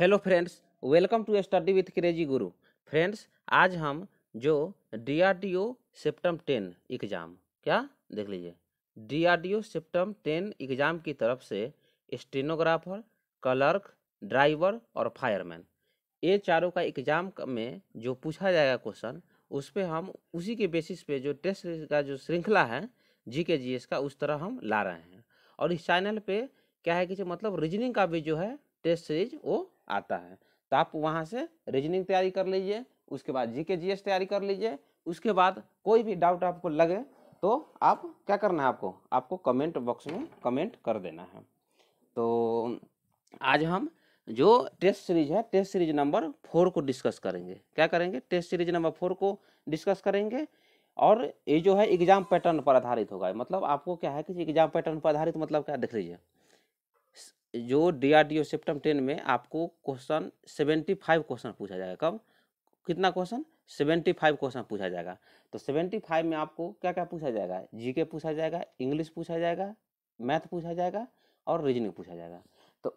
hello friends welcome to study with crazy guru friends आज हम जो D R D O CEPTAM ten exam क्या देख लीजिए D R D O CEPTAM ten exam की तरफ से स्टेनोग्राफर क्लर्क ड्राइवर और फायरमैन ये चारों का एग्ज़ाम में जो पूछा जाएगा क्वेश्चन उस पर हम उसी के बेसिस पे जो टेस्ट का जो श्रृंखला है जी के जी एस का उस तरह हम ला रहे हैं और इस चैनल पर क्या है कि मतलब रीजनिंग का भी जो है टेस्ट सीरीज वो आता है तो आप वहाँ से रीजनिंग तैयारी कर लीजिए उसके बाद जी के जी एस तैयारी कर लीजिए उसके बाद कोई भी डाउट आपको लगे तो आप क्या करना है आपको आपको कमेंट बॉक्स में कमेंट कर देना है तो आज हम जो टेस्ट सीरीज है टेस्ट सीरीज नंबर फोर को डिस्कस करेंगे क्या करेंगे टेस्ट सीरीज नंबर फोर को डिस्कस करेंगे और ये जो है एग्जाम पैटर्न पर आधारित होगा मतलब आपको क्या है कि एग्जाम पैटर्न पर आधारित मतलब क्या देख लीजिए जो डीआरडीओ सेप्टम टेन में आपको क्वेश्चन सेवेंटी फाइव क्वेश्चन पूछा जाएगा कब कितना क्वेश्चन सेवेंटी फाइव क्वेश्चन पूछा जाएगा तो सेवेंटी फाइव में आपको क्या क्या पूछा जाएगा जीके पूछा जाएगा इंग्लिश पूछा जाएगा मैथ पूछा जाएगा और रीजनिंग पूछा जाएगा तो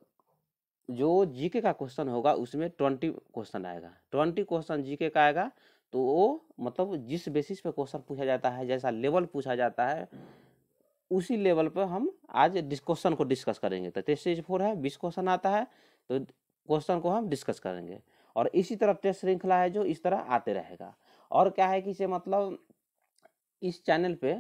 जो जीके का क्वेश्चन होगा उसमें ट्वेंटी क्वेश्चन आएगा ट्वेंटी क्वेश्चन जीके का आएगा तो वो मतलब जिस बेसिस पे क्वेश्चन पूछा जाता है जैसा लेवल पूछा जाता है उसी लेवल पर हम आज क्वेश्चन को डिस्कस करेंगे तो टेस्ट सीरीज फोर है बीस क्वेश्चन आता है तो क्वेश्चन को हम डिस्कस करेंगे और इसी तरफ टेस्ट श्रृंखला है जो इस तरह आते रहेगा और क्या है कि इसे मतलब इस चैनल पे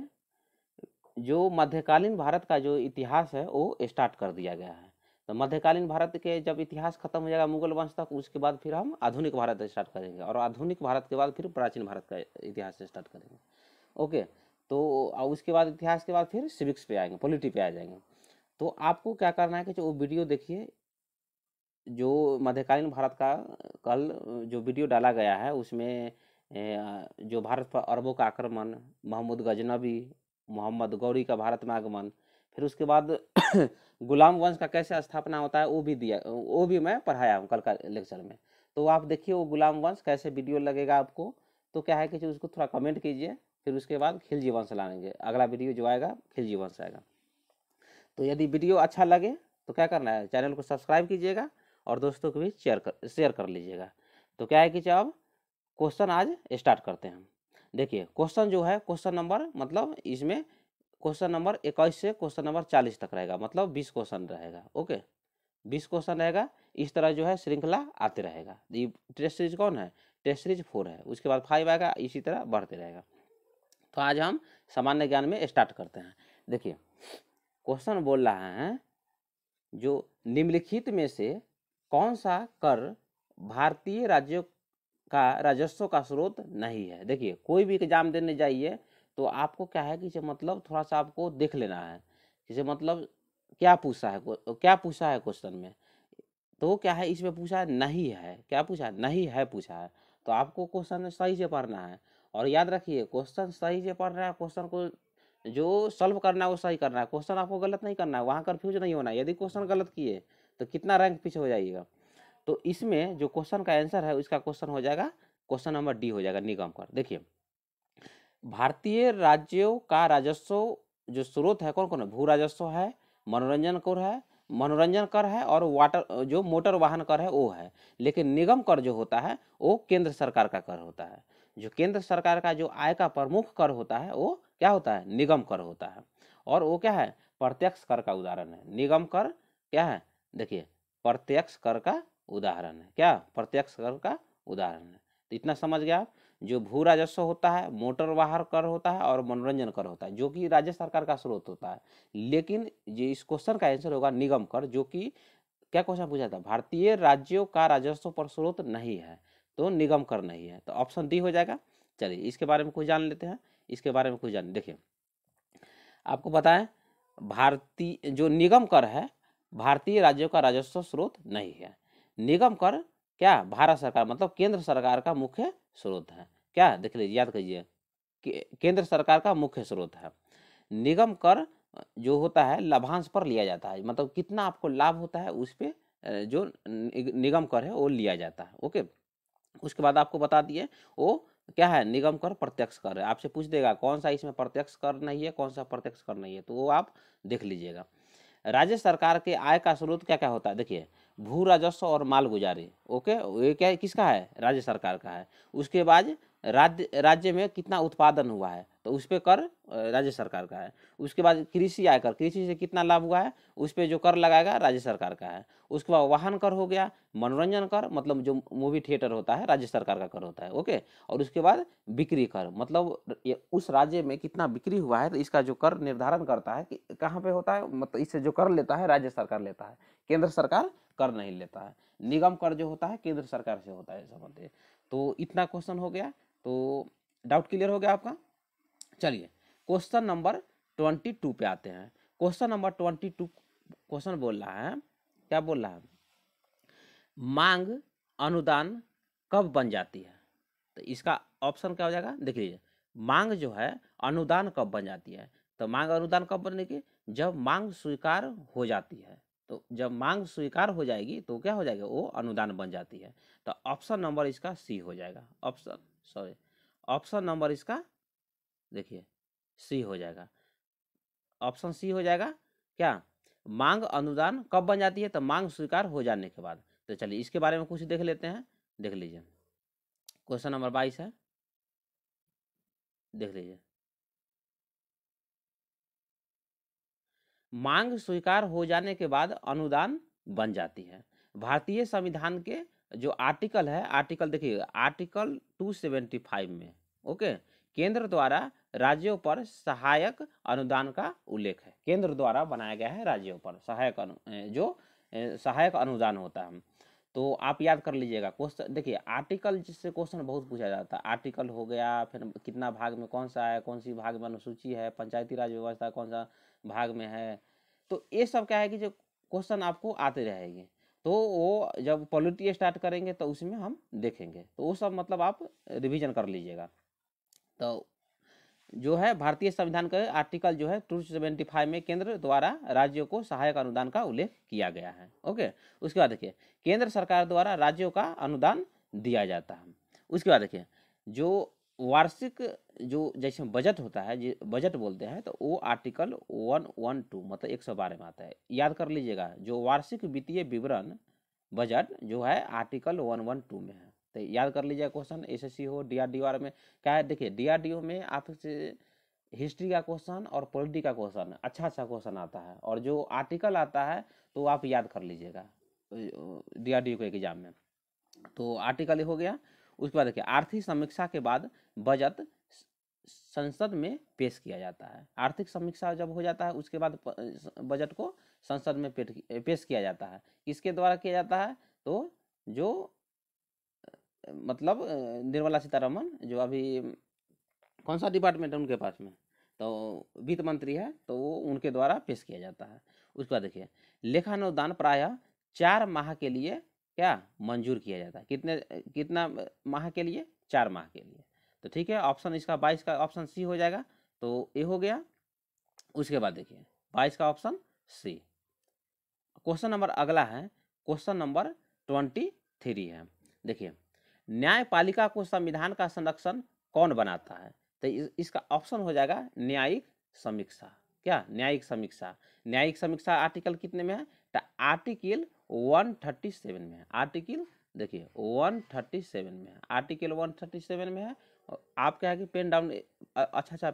जो मध्यकालीन भारत का जो इतिहास है वो स्टार्ट कर दिया गया है तो मध्यकालीन भारत के जब इतिहास खत्म हो जाएगा मुगल वंश तक उसके बाद फिर हम आधुनिक भारत स्टार्ट करेंगे और आधुनिक भारत के बाद फिर प्राचीन भारत का इतिहास स्टार्ट करेंगे ओके तो उसके बाद इतिहास के बाद फिर सिविक्स पे आएंगे पॉलिटी पे आ जाएंगे तो आपको क्या करना है कि जो वो वीडियो देखिए जो मध्यकालीन भारत का कल जो वीडियो डाला गया है उसमें जो भारत पर अरबों का आक्रमण मोहम्मद गजनबी मोहम्मद गौरी का भारत में आगमन फिर उसके बाद गुलाम वंश का कैसे स्थापना होता है वो भी दिया वो भी मैं पढ़ाया हूँ कल का लेक्चर में तो आप देखिए वो गुलाम वंश कैसे वीडियो लगेगा आपको तो क्या है कि उसको थोड़ा कमेंट कीजिए फिर उसके बाद खिलजी वंश लाएंगे अगला वीडियो जो आएगा खिलजी वंश आएगा तो यदि वीडियो अच्छा लगे तो क्या करना है चैनल को सब्सक्राइब कीजिएगा और दोस्तों को भी शेयर कर शेयर कर लीजिएगा तो क्या है कि अब क्वेश्चन आज स्टार्ट करते हैं देखिए क्वेश्चन जो है क्वेश्चन नंबर मतलब इसमें क्वेश्चन नंबर इक्कीस से क्वेश्चन नंबर चालीस तक रहेगा मतलब बीस क्वेश्चन रहेगा ओके बीस क्वेश्चन रहेगा इस तरह जो है श्रृंखला आते रहेगा ये टेस्ट सीरीज कौन है टेस्ट सीरीज फोर है उसके बाद फाइव आएगा इसी तरह बढ़ते रहेगा तो आज हम सामान्य ज्ञान में स्टार्ट करते हैं देखिए क्वेश्चन बोल रहा है जो निम्नलिखित में से कौन सा कर भारतीय राज्यों का राजस्व का स्रोत नहीं है देखिए कोई भी एग्जाम देने जाइए तो आपको क्या है कि मतलब थोड़ा सा आपको देख लेना है जैसे मतलब क्या पूछा है क्या पूछा है क्वेश्चन में तो क्या है इसमें पूछा नहीं है क्या पूछा नहीं है पूछा है तो आपको क्वेश्चन सही से पढ़ना है और याद रखिए क्वेश्चन सही से पढ़ रहा है क्वेश्चन को जो सॉल्व करना है वो सही करना है क्वेश्चन आपको गलत नहीं करना है वहाँ कन्फ्यूज नहीं होना है यदि क्वेश्चन गलत किए तो कितना रैंक पीछे हो जाइएगा तो इसमें जो क्वेश्चन का आंसर है उसका क्वेश्चन हो जाएगा क्वेश्चन नंबर डी हो जाएगा निगम कर देखिए भारतीय राज्यों का राजस्व जो स्रोत है कौन कौन है भू राजस्व है मनोरंजन कर है मनोरंजन कर है और वाटर जो मोटर वाहन कर है वो है लेकिन निगम कर जो होता है वो केंद्र सरकार का कर होता है जो केंद्र सरकार का जो आय का प्रमुख कर होता है वो क्या होता है निगम कर होता है और वो क्या है प्रत्यक्ष कर का उदाहरण है निगम कर क्या है देखिए प्रत्यक्ष कर का उदाहरण है क्या प्रत्यक्ष कर का उदाहरण है तो इतना समझ गया जो भू राजस्व होता है मोटर वाहन कर होता है और मनोरंजन कर होता है जो कि राज्य सरकार का स्रोत होता है लेकिन ये इस क्वेश्चन का आंसर होगा निगम कर जो कि क्या क्वेश्चन पूछा था भारतीय राज्यों का राजस्व पर स्रोत नहीं है तो निगम कर नहीं है तो ऑप्शन डी हो जाएगा चलिए इसके बारे में कुछ जान लेते हैं इसके बारे में कुछ जान देखिए आपको बताएं भारतीय जो निगम कर है भारतीय राज्यों का राजस्व स्रोत नहीं है निगम कर क्या भारत सरकार मतलब केंद्र सरकार का मुख्य स्रोत है क्या देख लीजिए याद करिए केंद्र सरकार का मुख्य स्रोत है निगम कर जो होता है लाभांश पर लिया जाता है मतलब कितना आपको लाभ होता है उस पर जो निगम कर है वो लिया जाता है ओके उसके बाद आपको बता दिए वो क्या है निगम कर प्रत्यक्ष कर है आपसे पूछ देगा कौन सा इसमें प्रत्यक्ष कर नहीं है कौन सा प्रत्यक्ष कर नहीं है तो वो आप देख लीजिएगा राज्य सरकार के आय का स्रोत क्या क्या होता है देखिए भू राजस्व और मालगुजारी ओके ये क्या किसका है राज्य सरकार का है उसके बाद राज्य राज्य में कितना उत्पादन हुआ है तो उस पर कर राज्य सरकार का है उसके बाद कृषि आयकर कृषि से कितना लाभ हुआ है उस पर जो कर लगाएगा राज्य सरकार का है उसके बाद वाहन कर हो गया मनोरंजन कर मतलब जो मूवी थिएटर होता है राज्य सरकार का कर होता है ओके और उसके बाद बिक्री कर मतलब उस राज्य में कितना बिक्री हुआ है तो इसका जो कर निर्धारण करता है कि कहाँ पर होता है मतलब इससे जो कर लेता है राज्य सरकार लेता है केंद्र सरकार कर नहीं लेता है निगम कर जो होता है केंद्र सरकार से होता है संबंधित तो इतना क्वेश्चन हो गया तो डाउट क्लियर हो गया आपका चलिए क्वेश्चन नंबर ट्वेंटी टू पे आते हैं question number twenty two question बोल रहा है क्या बोल रहा है मांग अनुदान कब बन जाती है तो इसका ऑप्शन क्या हो जाएगा देख लीजिए मांग जो है अनुदान कब बन जाती है तो मांग अनुदान कब बनेगी जब मांग स्वीकार हो जाती है तो जब मांग स्वीकार हो जाएगी तो क्या हो जाएगा वो अनुदान बन जाती है तो ऑप्शन नंबर इसका सी हो जाएगा ऑप्शन सॉरी ऑप्शन नंबर इसका देखिए सी हो जाएगा ऑप्शन सी हो जाएगा क्या मांग अनुदान कब बन जाती है तो मांग स्वीकार हो जाने के बाद तो चलिए इसके बारे में कुछ देख लेते हैं देख लीजिए क्वेश्चन नंबर बाईस है देख लीजिए मांग स्वीकार हो जाने के बाद अनुदान बन जाती है भारतीय संविधान के जो आर्टिकल है आर्टिकल देखिए आर्टिकल टू सेवेंटी फाइव में ओके केंद्र द्वारा राज्यों पर सहायक अनुदान का उल्लेख है केंद्र द्वारा बनाया गया है राज्यों पर सहायक अनु जो सहायक अनुदान होता है तो आप याद कर लीजिएगा क्वेश्चन देखिए आर्टिकल जिससे क्वेश्चन बहुत पूछा जाता है आर्टिकल हो गया फिर कितना भाग में कौन सा है कौन सी भाग में अनुसूची है पंचायती राज व्यवस्था कौन सा भाग में है तो ये सब क्या है कि जो क्वेश्चन आपको आते रहेंगे तो वो जब पॉलिटी स्टार्ट करेंगे तो उसमें हम देखेंगे तो वो सब मतलब आप रिविजन कर लीजिएगा तो जो है भारतीय संविधान का आर्टिकल जो है टू सेवेंटी फाइव में केंद्र द्वारा राज्यों को सहायक अनुदान का उल्लेख किया गया है ओके उसके बाद देखिए केंद्र सरकार द्वारा राज्यों का अनुदान दिया जाता है उसके बाद देखिए जो वार्षिक जो जैसे बजट होता है बजट बोलते हैं तो वो आर्टिकल वन वन टू मतलब एक सौ बारह में आता है याद कर लीजिएगा जो वार्षिक वित्तीय विवरण बजट जो है आर्टिकल वन वन टू में है तो याद कर लीजिए क्वेश्चन एस हो डीआरडीओ में क्या है देखिए डीआरडीओ में आपसे हिस्ट्री का क्वेश्चन और पॉलिटी का क्वेश्चन अच्छा अच्छा क्वेश्चन आता है और जो आर्टिकल आता है तो आप याद कर लीजिएगा डीआरडीओ के एग्जाम में तो आर्टिकल हो गया उसके बाद देखिए आर्थिक समीक्षा के बाद बजट संसद में पेश किया जाता है आर्थिक समीक्षा जब हो जाता है उसके बाद बजट को संसद में पेश किया जाता है किसके द्वारा किया जाता है तो जो मतलब निर्मला सीतारमन जो अभी कौन सा डिपार्टमेंट है उनके पास में तो वित्त मंत्री है तो वो उनके द्वारा पेश किया जाता है उसके बाद देखिए लेखानुदान प्रायः चार माह के लिए क्या मंजूर किया जाता है कितने कितना माह के लिए चार माह के लिए तो ठीक है ऑप्शन इसका बाईस का ऑप्शन सी हो जाएगा तो ये हो गया उसके बाद देखिए बाईस का ऑप्शन सी क्वेश्चन नंबर अगला है क्वेश्चन नंबर ट्वेंटी थ्री है देखिए न्यायपालिका को संविधान का संरक्षण कौन बनाता है तो इसका ऑप्शन हो जाएगा न्यायिक समीक्षा क्या न्यायिक समीक्षा न्यायिक समीक्षा आर्टिकल कितने में है तो आर्टिकल 137 में है आर्टिकल देखिए 137 में है आर्टिकल 137 में है आप क्या है कि पेन डाउन अच्छा अच्छा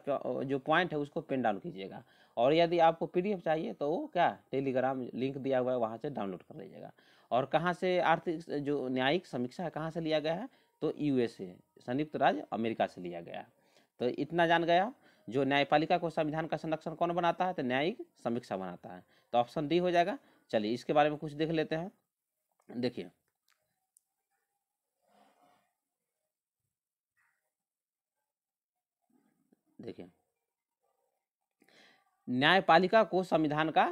जो पॉइंट है उसको पेन डाउन कीजिएगा और यदि आपको पीडीएफ चाहिए तो क्या टेलीग्राम लिंक दिया हुआ है वहाँ से डाउनलोड कर लीजिएगा और कहाँ से आर्थिक जो न्यायिक समीक्षा है कहाँ से लिया गया है तो यूएसए संयुक्त राज्य अमेरिका से लिया गया तो इतना जान गया जो न्यायपालिका को संविधान का संरक्षण कौन बनाता है तो न्यायिक समीक्षा बनाता है तो ऑप्शन डी हो जाएगा चलिए इसके बारे में कुछ देख लेते हैं देखिए देखिए न्यायपालिका को संविधान का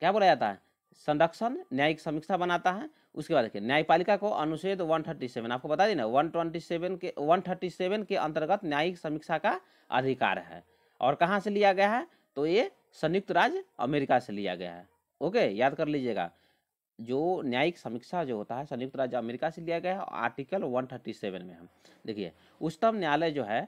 क्या बोला जाता है संरक्षण न्यायिक समीक्षा बनाता है उसके बाद देखिए न्यायपालिका को अनुच्छेद 137 आपको बता देना 127 के 137 के अंतर्गत न्यायिक समीक्षा का अधिकार है और कहाँ से लिया गया है तो ये संयुक्त राज्य अमेरिका से लिया गया है ओके याद कर लीजिएगा जो न्यायिक समीक्षा जो होता है संयुक्त राज्य अमेरिका से लिया गया है आर्टिकल सेवन में हम देखिए उच्चतम न्यायालय जो है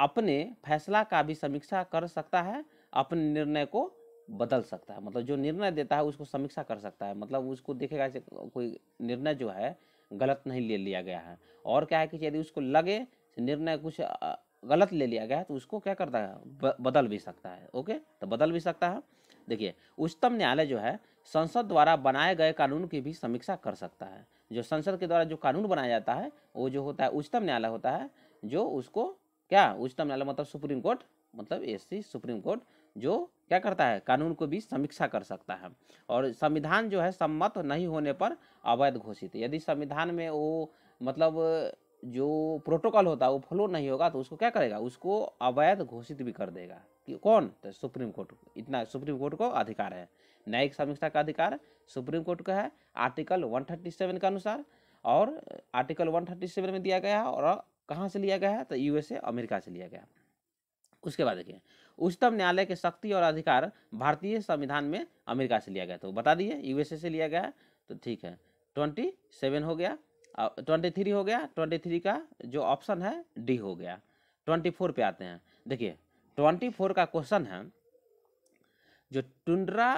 अपने फैसला का भी समीक्षा कर सकता है अपने निर्णय को बदल सकता है मतलब जो निर्णय देता है उसको समीक्षा कर सकता है मतलब उसको देखेगा कोई निर्णय जो है गलत नहीं ले लिया गया है और क्या है कि यदि उसको लगे निर्णय कुछ गलत ले लिया गया है तो उसको क्या करता है बदल भी सकता है ओके तो बदल भी सकता है देखिए उच्चतम न्यायालय जो है संसद द्वारा बनाए गए कानून की भी समीक्षा कर सकता है जो संसद के द्वारा जो कानून बनाया जाता है वो जो होता है उच्चतम न्यायालय होता है जो उसको क्या उच्चतम न्यायालय मतलब सुप्रीम कोर्ट मतलब एस सुप्रीम कोर्ट जो क्या करता है कानून को भी समीक्षा कर सकता है और संविधान जो है सम्मत नहीं होने पर अवैध घोषित यदि संविधान में वो मतलब जो प्रोटोकॉल होता है वो फॉलो नहीं होगा तो उसको क्या करेगा उसको अवैध घोषित भी कर देगा कि कौन तो सुप्रीम कोर्ट इतना सुप्रीम कोर्ट को अधिकार है न्यायिक समीक्षा का अधिकार सुप्रीम कोर्ट का है आर्टिकल 137 के अनुसार और आर्टिकल 137 में दिया गया है और कहाँ से लिया गया है तो यूएसए अमेरिका से लिया गया उसके बाद देखिए उच्चतम न्यायालय के शक्ति और अधिकार भारतीय संविधान में अमेरिका से लिया गया तो बता दिए यूएसए से लिया गया तो ठीक है ट्वेंटी सेवन हो गया ट्वेंटी थ्री हो गया ट्वेंटी थ्री का जो ऑप्शन है डी हो गया ट्वेंटी फोर पे आते हैं देखिए ट्वेंटी फोर का क्वेश्चन है जो टुंड्रा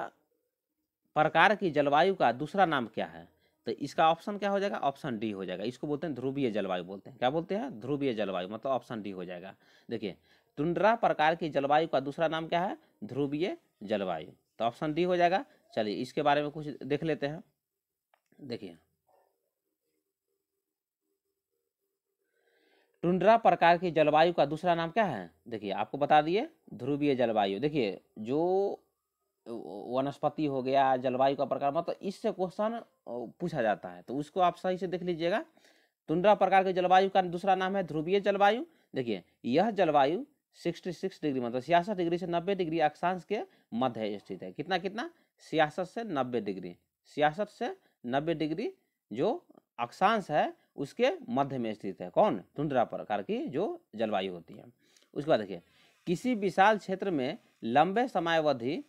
प्रकार की जलवायु का दूसरा नाम क्या है तो इसका ऑप्शन क्या हो जाएगा ऑप्शन डी हो जाएगा इसको बोलते हैं ध्रुवीय जलवायु बोलते हैं क्या बोलते हैं ध्रुवीय जलवायु मतलब ऑप्शन डी हो जाएगा देखिए टुंड्रा प्रकार की जलवायु का दूसरा नाम क्या है ध्रुवीय जलवायु तो ऑप्शन डी हो जाएगा चलिए इसके बारे में कुछ देख लेते हैं देखिए टुंड्रा प्रकार की जलवायु का दूसरा नाम क्या है देखिए आपको बता दिए ध्रुवीय जलवायु देखिए जो वनस्पति हो गया जलवायु का प्रकार मतलब इससे क्वेश्चन पूछा जाता है तो उसको आप सही से देख लीजिएगा टुंड्रा प्रकार के जलवायु का दूसरा नाम है ध्रुवीय जलवायु देखिए यह जलवायु 66 डिग्री मतलब छियासठ डिग्री से 90 डिग्री अक्षांश के मध्य स्थित है कितना कितना छियासठ से 90 डिग्री छियासठ से 90 डिग्री जो अक्षांश है उसके मध्य में स्थित है कौन धुंधला प्रकार की जो जलवायु होती है उसके बाद देखिए किसी विशाल क्षेत्र में लंबे समयावधि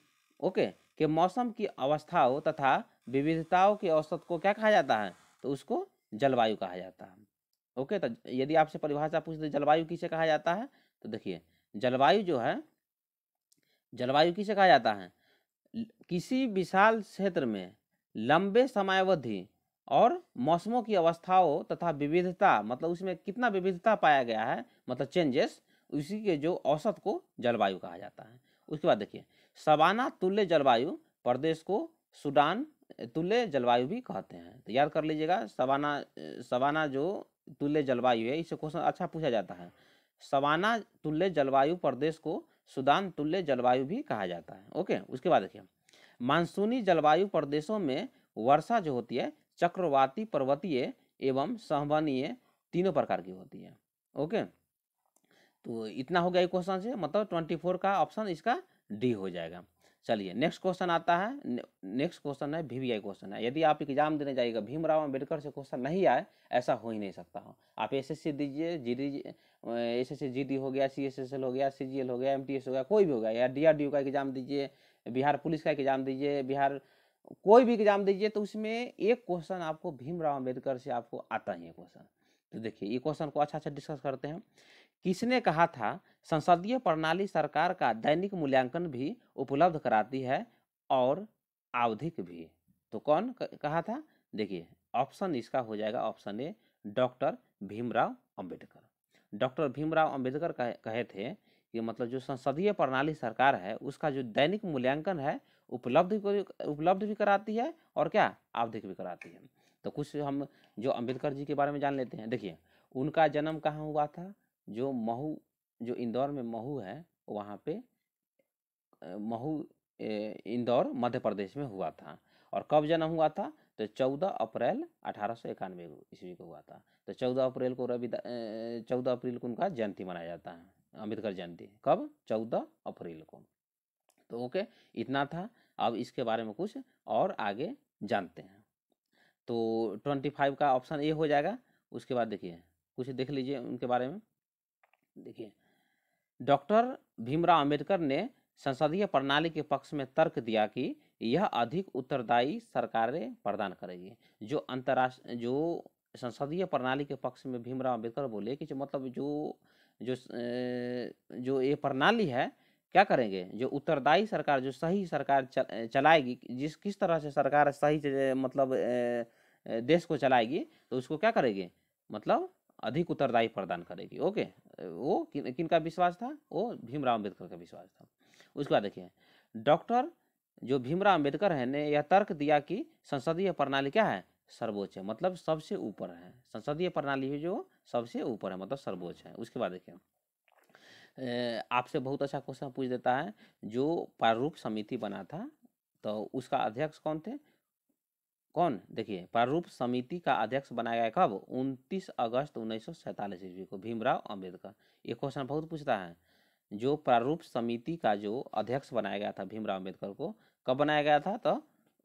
ओके के मौसम की अवस्थाओं तथा विविधताओं के औसत को क्या कहा जाता है तो उसको जलवायु कहा जाता है ओके तो यदि आपसे परिभाषा पूछते जलवायु किसे कहा जाता है तो देखिए जलवायु जो है जलवायु किसे कहा जाता है किसी विशाल क्षेत्र में लंबे समयावधि और मौसमों की अवस्थाओं तथा विविधता मतलब उसमें कितना विविधता पाया गया है मतलब चेंजेस उसी के जो औसत को जलवायु कहा जाता है उसके बाद देखिए सवाना तुल्य जलवायु प्रदेश को सूडान तुल्य जलवायु भी कहते हैं तो याद कर लीजिएगा सवाना सवाना जो तुल्य जलवायु है इससे क्वेश्चन अच्छा पूछा जाता है सवाना तुल्य जलवायु प्रदेश को सुदान तुल्य जलवायु भी कहा जाता है ओके उसके बाद देखिए मानसूनी जलवायु प्रदेशों में वर्षा जो होती है चक्रवाती पर्वतीय एवं सहवनीय तीनों प्रकार की होती है ओके तो इतना हो गया क्वेश्चन से मतलब ट्वेंटी फोर का ऑप्शन इसका डी हो जाएगा चलिए नेक्स्ट क्वेश्चन आता है नेक्स्ट क्वेश्चन है वीवीआई क्वेश्चन है यदि आप एग्जाम देने जाइएगा भीमराव अम्बेडकर से क्वेश्चन नहीं आए ऐसा हो ही नहीं सकता हो आप एस एस सी दीजिए G D S S C G D हो गया सी एस एस एल हो गया सी जी एल हो गया एम टी एस हो गया कोई भी हो गया या डी आर डी ओ का एग्जाम दीजिए बिहार पुलिस का एग्जाम दीजिए बिहार कोई भी एग्जाम दीजिए तो उसमें एक क्वेश्चन आपको भीमराव अम्बेडकर से आपको आता ही है क्वेश्चन तो देखिए ये क्वेश्चन को अच्छा अच्छा डिस्कस करते हैं किसने कहा था संसदीय प्रणाली सरकार का दैनिक मूल्यांकन भी उपलब्ध कराती है और आवधिक भी तो कौन कहा था देखिए ऑप्शन इसका हो जाएगा option A doctor Bhimrao Ambedkar doctor Bhimrao Ambedkar कहे, कहे थे कि मतलब जो संसदीय प्रणाली सरकार है उसका जो दैनिक मूल्यांकन है उपलब्ध उपलब्ध भी कराती है और क्या आवधिक भी कराती है तो कुछ हम जो अंबेडकर जी के बारे में जान लेते हैं देखिए उनका जन्म कहाँ हुआ था जो महू जो इंदौर में महू है वहाँ पे महू इंदौर मध्य प्रदेश में हुआ था और कब जन्म हुआ था तो 14 अप्रैल अठारह सौ इक्यानवे ईस्वी को हुआ था तो 14 अप्रैल को रवि चौदह अप्रैल को उनका जयंती मनाया जाता है अम्बेडकर जयंती कब 14 अप्रैल को तो ओके इतना था अब इसके बारे में कुछ और आगे जानते हैं तो 25 का ऑप्शन ए हो जाएगा उसके बाद देखिए कुछ देख लीजिए उनके बारे में देखिए डॉक्टर भीमराव अम्बेडकर ने संसदीय प्रणाली के पक्ष में तर्क दिया कि यह अधिक उत्तरदायी सरकारें प्रदान करेगी जो अंतर्राष्ट्रीय जो संसदीय प्रणाली के पक्ष में भीमराव अम्बेडकर बोले कि जो मतलब जो जो जो ये प्रणाली है क्या करेंगे जो उत्तरदायी सरकार जो सही सरकार चल, चलाएगी जिस किस तरह से सरकार सही मतलब देश को चलाएगी तो उसको क्या करेगी मतलब अधिक उत्तरदायी प्रदान करेगी ओके वो किन का विश्वास था वो भीमराव अम्बेडकर का विश्वास था उसके बाद देखिए डॉक्टर जो भीमराव अम्बेडकर है ने यह तर्क दिया कि संसदीय प्रणाली क्या है सर्वोच्च है मतलब सबसे ऊपर है संसदीय प्रणाली जो सबसे ऊपर है मतलब सर्वोच्च है उसके बाद देखिए आपसे बहुत अच्छा क्वेश्चन पूछ देता है जो प्रारूप समिति बना था तो उसका अध्यक्ष कौन थे कौन देखिए प्रारूप समिति का अध्यक्ष बनाया गया कब 29 अगस्त उन्नीस सौ ईस्वी को भीमराव अंबेडकर ये क्वेश्चन बहुत पूछता है जो प्रारूप समिति का जो अध्यक्ष बनाया गया था भीमराव अंबेडकर को कब बनाया गया था तो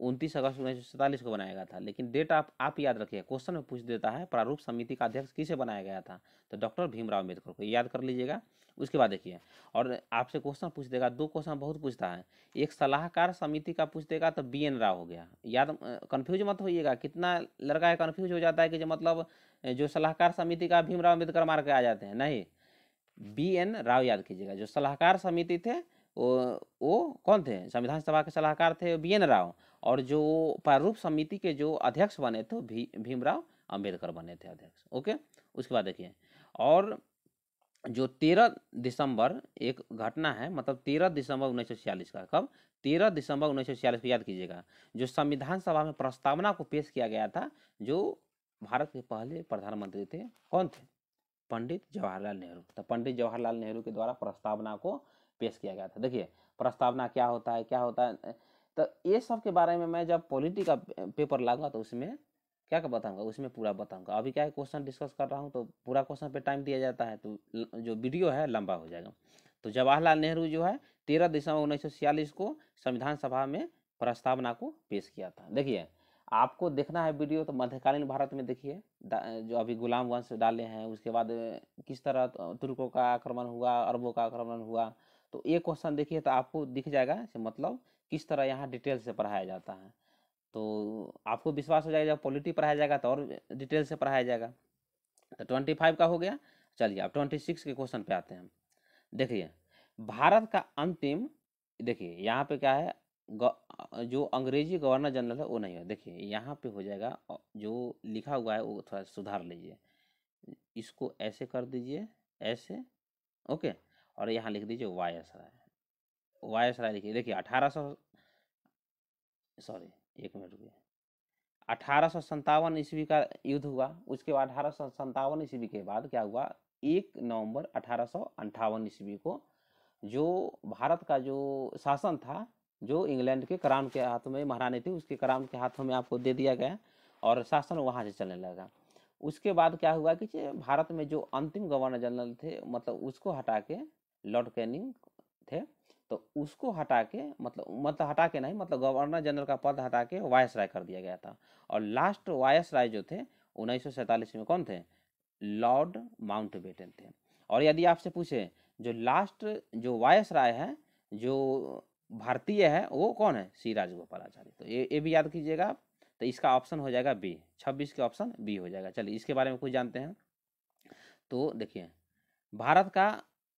उनतीस अगस्त उन्नीस को बनाया गया था लेकिन डेट आप आप याद रखिए क्वेश्चन में पूछ देता है प्रारूप समिति का अध्यक्ष किसे बनाया गया था तो डॉक्टर भीमराव अम्बेडकर को याद कर लीजिएगा उसके बाद देखिए और आपसे क्वेश्चन पूछ देगा दो क्वेश्चन बहुत पूछता है एक सलाहकार समिति का पूछ देगा तो बी एन राव हो गया याद कन्फ्यूज मत होइएगा कितना लड़का कन्फ्यूज हो जाता है कि जो मतलब जो सलाहकार समिति का भीमराव अम्बेडकर मार के आ जाते हैं नहीं बी एन राव याद कीजिएगा जो सलाहकार समिति थे वो, वो कौन थे संविधान सभा के सलाहकार थे बी एन राव और जो प्रारूप समिति के जो अध्यक्ष बने थे भी भीमराव अंबेडकर बने थे अध्यक्ष ओके उसके बाद देखिए और जो तेरह दिसंबर एक घटना है मतलब तेरह दिसंबर उन्नीस सौ छियालीस का कब तेरह दिसंबर उन्नीस सौ छियालीस को याद कीजिएगा जो संविधान सभा में प्रस्तावना को पेश किया गया था जो भारत के पहले प्रधानमंत्री थे कौन थे पंडित जवाहरलाल नेहरू तो पंडित जवाहरलाल नेहरू के द्वारा प्रस्तावना को पेश किया गया था देखिए प्रस्तावना क्या होता है क्या होता है तो ये सब के बारे में मैं जब पॉलिटी का पेपर लाऊंगा तो उसमें क्या क्या बताऊंगा उसमें पूरा बताऊंगा अभी क्या है क्वेश्चन डिस्कस कर रहा हूँ तो पूरा क्वेश्चन पे टाइम दिया जाता है तो जो वीडियो है लंबा हो जाएगा तो जवाहरलाल नेहरू जो है तेरह दिसंबर उन्नीस को संविधान सभा में प्रस्तावना को पेश किया था देखिए आपको देखना है वीडियो तो मध्यकालीन भारत में देखिए जो अभी गुलाम वंश डाले हैं उसके बाद किस तरह तुर्कों का आक्रमण हुआ अरबों का आक्रमण हुआ तो ये क्वेश्चन देखिए तो आपको दिख जाएगा मतलब किस तरह यहाँ डिटेल से पढ़ाया जाता है तो आपको विश्वास हो जाएगा जब पॉलिटी पढ़ाया जाएगा तो और डिटेल से पढ़ाया जाएगा तो ट्वेंटी फाइव का हो गया चलिए आप ट्वेंटी सिक्स के क्वेश्चन पे आते हैं देखिए भारत का अंतिम देखिए यहाँ पे क्या है जो अंग्रेजी गवर्नर जनरल है वो नहीं है देखिए यहाँ पे हो जाएगा जो लिखा हुआ है वो थोड़ा सुधार लीजिए इसको ऐसे कर दीजिए ऐसे ओके और यहाँ लिख दीजिए वायस राय वायस राय लिखिए देखिए अठारह सौ सॉरी एक मिनट रुकिए अठारह सौ संतावन ईस्वी का युद्ध हुआ उसके बाद अठारह सौ संतावन ईस्वी के बाद क्या हुआ एक नवंबर अठारह सौ अंठावन ईस्वी को जो भारत का जो शासन था जो इंग्लैंड के कराम के हाथों में महारानी थी उसके कराम के हाथों में आपको दे दिया गया और शासन वहाँ से चलने लगा उसके बाद क्या हुआ कि भारत में जो अंतिम गवर्नर जनरल थे मतलब उसको हटा के लॉर्ड कैनिंग थे तो उसको हटा के मतलब मतलब हटा के नहीं मतलब गवर्नर जनरल का पद हटा के वायस राय कर दिया गया था और लास्ट वायस राय जो थे उन्नीस में कौन थे लॉर्ड माउंटबेटन थे और यदि आपसे पूछे जो लास्ट जो वायस राय है जो भारतीय है वो कौन है सी राजगोपाल आचार्य तो ये ये भी याद कीजिएगा आप तो इसका ऑप्शन हो जाएगा बी छब्बीस के ऑप्शन बी हो जाएगा चलिए इसके बारे में कुछ जानते हैं तो देखिए भारत का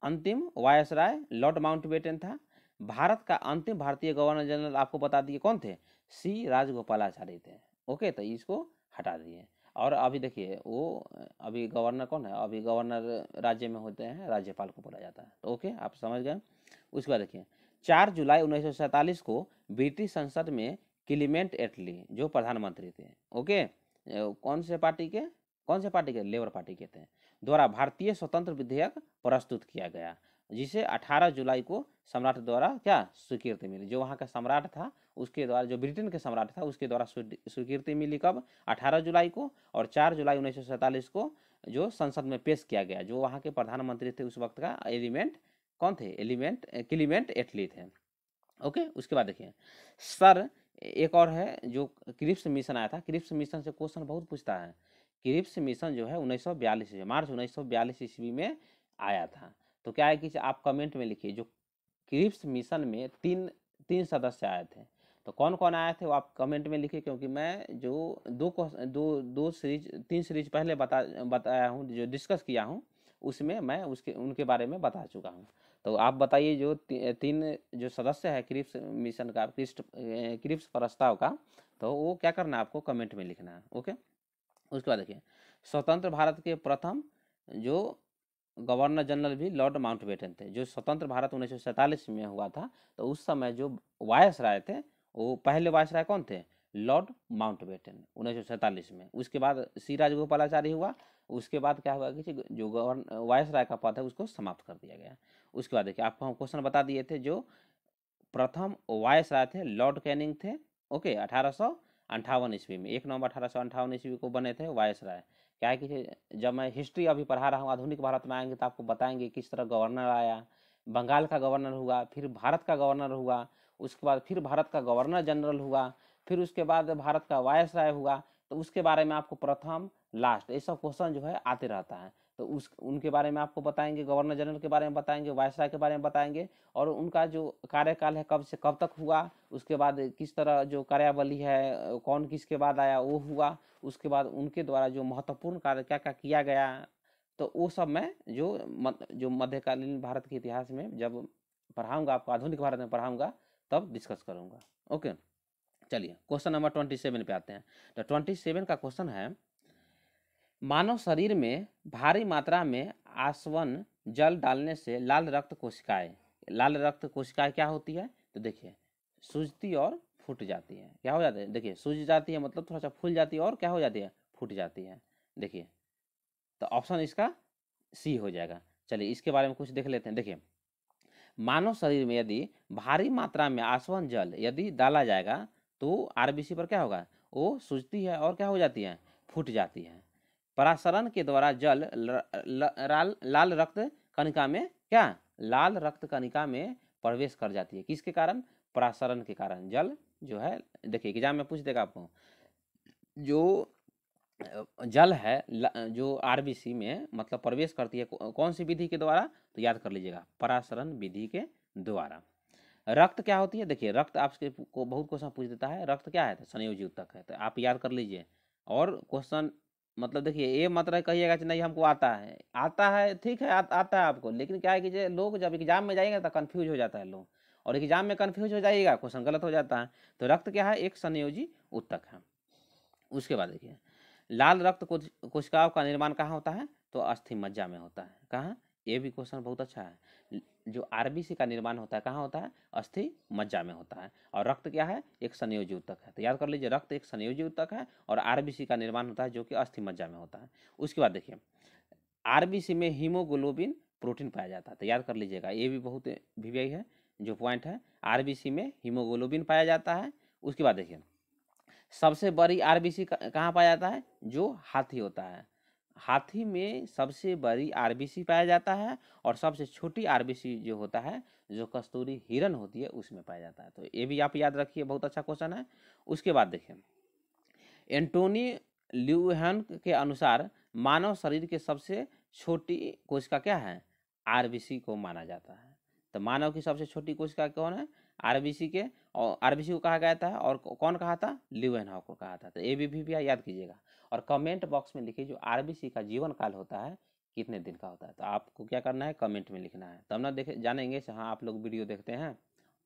अंतिम राय लॉर्ड माउंटबेटन था भारत का अंतिम भारतीय गवर्नर जनरल आपको बता दिए कौन थे सी राजगोपालाचार्य थे ओके तो इसको हटा दिए और अभी देखिए वो अभी गवर्नर कौन है अभी गवर्नर राज्य में होते हैं राज्यपाल को बोला जाता है तो ओके आप समझ गए उसके बाद देखिए चार जुलाई उन्नीस को ब्रिटिश संसद में क्लिमेंट एटली जो प्रधानमंत्री थे ओके कौन से पार्टी के कौन से पार्टी के लेबर पार्टी के थे द्वारा भारतीय स्वतंत्र विधेयक प्रस्तुत किया गया जिसे 18 जुलाई को सम्राट द्वारा क्या स्वीकृति मिली जो वहाँ का सम्राट था उसके द्वारा जो ब्रिटेन के सम्राट था उसके द्वारा स्वीकृति मिली कब 18 जुलाई को और 4 जुलाई उन्नीस को जो संसद में पेश किया गया जो वहाँ के प्रधानमंत्री थे उस वक्त का एलिमेंट कौन थे एलिमेंट क्लीमेंट एटली थे ओके उसके बाद देखिए सर एक और है जो क्रिप्स मिशन आया था क्रिप्स मिशन से क्वेश्चन बहुत पूछता है क्रिप्स मिशन जो है उन्नीस सौ मार्च उन्नीस सौ ईस्वी में आया था तो क्या है कि आप कमेंट में लिखिए जो क्रिप्स मिशन में तीन तीन सदस्य आए थे तो कौन कौन आए थे वो आप कमेंट में लिखिए क्योंकि मैं जो दो दो दो सीरीज तीन सीरीज पहले बता बताया हूँ जो डिस्कस किया हूँ उसमें मैं उसके उनके बारे में बता चुका हूँ तो आप बताइए जो ती, तीन जो सदस्य है क्रिप्स मिशन का क्रिस्ट क्रिप्स प्रस्ताव का तो वो क्या करना है आपको कमेंट में लिखना है ओके उसके बाद देखिए स्वतंत्र भारत के प्रथम जो गवर्नर जनरल भी लॉर्ड माउंटबेटन थे जो स्वतंत्र भारत उन्नीस में हुआ था तो उस समय जो वायस राय थे वो पहले वायस राय कौन थे लॉर्ड माउंटबेटन उन्नीस में उसके बाद सी गोपालाचारी हुआ उसके बाद क्या हुआ कि जो गवर्न वायस राय का पद है उसको समाप्त कर दिया गया उसके बाद देखिए आपको हम क्वेश्चन बता दिए थे जो प्रथम वायस राय थे लॉर्ड कैनिंग थे ओके अठारह अंठावन ईस्वी में एक नवंबर अठारह सौ अंठावन ईस्वी को बने थे राय क्या है कि जब मैं हिस्ट्री अभी पढ़ा रहा हूँ आधुनिक भारत में आएंगे तो आपको बताएंगे किस तरह गवर्नर आया बंगाल का गवर्नर हुआ फिर भारत का गवर्नर हुआ उसके बाद फिर भारत का गवर्नर जनरल हुआ फिर उसके बाद भारत का राय हुआ तो उसके बारे में आपको प्रथम लास्ट ये सब क्वेश्चन जो है आते रहता है तो उस उनके बारे में आपको बताएंगे गवर्नर जनरल के बारे में बताएंगे वायसराय के बारे में बताएंगे और उनका जो कार्यकाल है कब से कब तक हुआ उसके बाद किस तरह जो कार्यावली है कौन किसके बाद आया वो हुआ उसके बाद उनके द्वारा जो महत्वपूर्ण कार्य क्या क्या किया गया तो वो सब मैं जो मत, जो मध्यकालीन भारत के इतिहास में जब पढ़ाऊँगा आपको आधुनिक भारत में पढ़ाऊँगा तब डिस्कस करूँगा ओके चलिए क्वेश्चन नंबर ट्वेंटी सेवन पे आते हैं तो ट्वेंटी सेवन का क्वेश्चन है मानव शरीर में भारी मात्रा में आसवन जल डालने से लाल रक्त कोशिकाएं लाल रक्त कोशिकाएं क्या होती है तो देखिए सूजती और फूट जाती है क्या हो जाती है देखिए सूज जाती है मतलब थोड़ा सा फूल जाती है और क्या हो जाती है फूट जाती है देखिए तो ऑप्शन इसका सी हो जाएगा चलिए इसके बारे में कुछ देख लेते हैं देखिए मानव शरीर में यदि भारी मात्रा में आसवन जल यदि डाला जाएगा तो आरबीसी पर क्या होगा वो सूजती है और क्या हो जाती है फूट जाती है परासरण के द्वारा जल ल, ल, लाल लाल रक्त कणिका में क्या लाल रक्त कणिका में प्रवेश कर जाती है किसके कारण परासरण के कारण जल जो है देखिए एग्जाम में पूछ देगा आपको जो जल है जो आरबीसी में मतलब प्रवेश करती है कौन सी विधि के द्वारा तो याद कर लीजिएगा परासरण विधि के द्वारा रक्त क्या होती है देखिए रक्त आपके को बहुत क्वेश्चन पूछ देता है रक्त क्या है तो संयोजी उत्तक है तो आप याद कर लीजिए और क्वेश्चन मतलब देखिए ये मत रहे कहिएगा कि नहीं हमको आता है आता है ठीक है आ, आता है आपको लेकिन क्या है कि लोग जब एग्जाम में जाएंगे तो कन्फ्यूज हो जाता है लोग और एग्जाम में कन्फ्यूज हो जाएगा क्वेश्चन गलत हो जाता है तो रक्त क्या है एक संयोजी उत्तक है उसके बाद देखिए लाल रक्त कोशिकाओं का निर्माण कहाँ होता है तो अस्थि मज्जा में होता है कहाँ ये भी क्वेश्चन बहुत अच्छा है जो आरबीसी का निर्माण होता है कहाँ होता है अस्थि मज्जा में होता है और रक्त क्या है एक संयोजी उत्तक है तो याद कर लीजिए रक्त एक संयोजी उत्तक है और आरबीसी का निर्माण होता है जो कि अस्थि मज्जा में होता है उसके बाद देखिए आरबीसी में हीमोग्लोबिन प्रोटीन पाया जाता है तो याद कर लीजिएगा ये भी बहुत वी है जो पॉइंट है आर में हीमोग्लोबिन पाया जाता है उसके बाद देखिए सबसे बड़ी आर बी सी कहाँ पाया जाता है जो हाथी होता है हाथी में सबसे बड़ी आरबीसी पाया जाता है और सबसे छोटी आरबीसी जो होता है जो कस्तूरी हिरन होती है उसमें पाया जाता है तो ये भी आप याद रखिए बहुत अच्छा क्वेश्चन है उसके बाद देखें एंटोनी ल्यूहन के अनुसार मानव शरीर के सबसे छोटी कोशिका क्या है आरबीसी को माना जाता है तो मानव की सबसे छोटी कोशिका कौन है आरबीसी के और आरबीसी को कहा गया था और कौन कहा था लिवेनहाव को कहा था तो ए बी याद कीजिएगा और कमेंट बॉक्स में लिखिए जो आरबीसी का जीवन काल होता है कितने दिन का होता है तो आपको क्या करना है कमेंट में लिखना है तब ना देखे जानेंगे से हाँ आप लोग वीडियो देखते हैं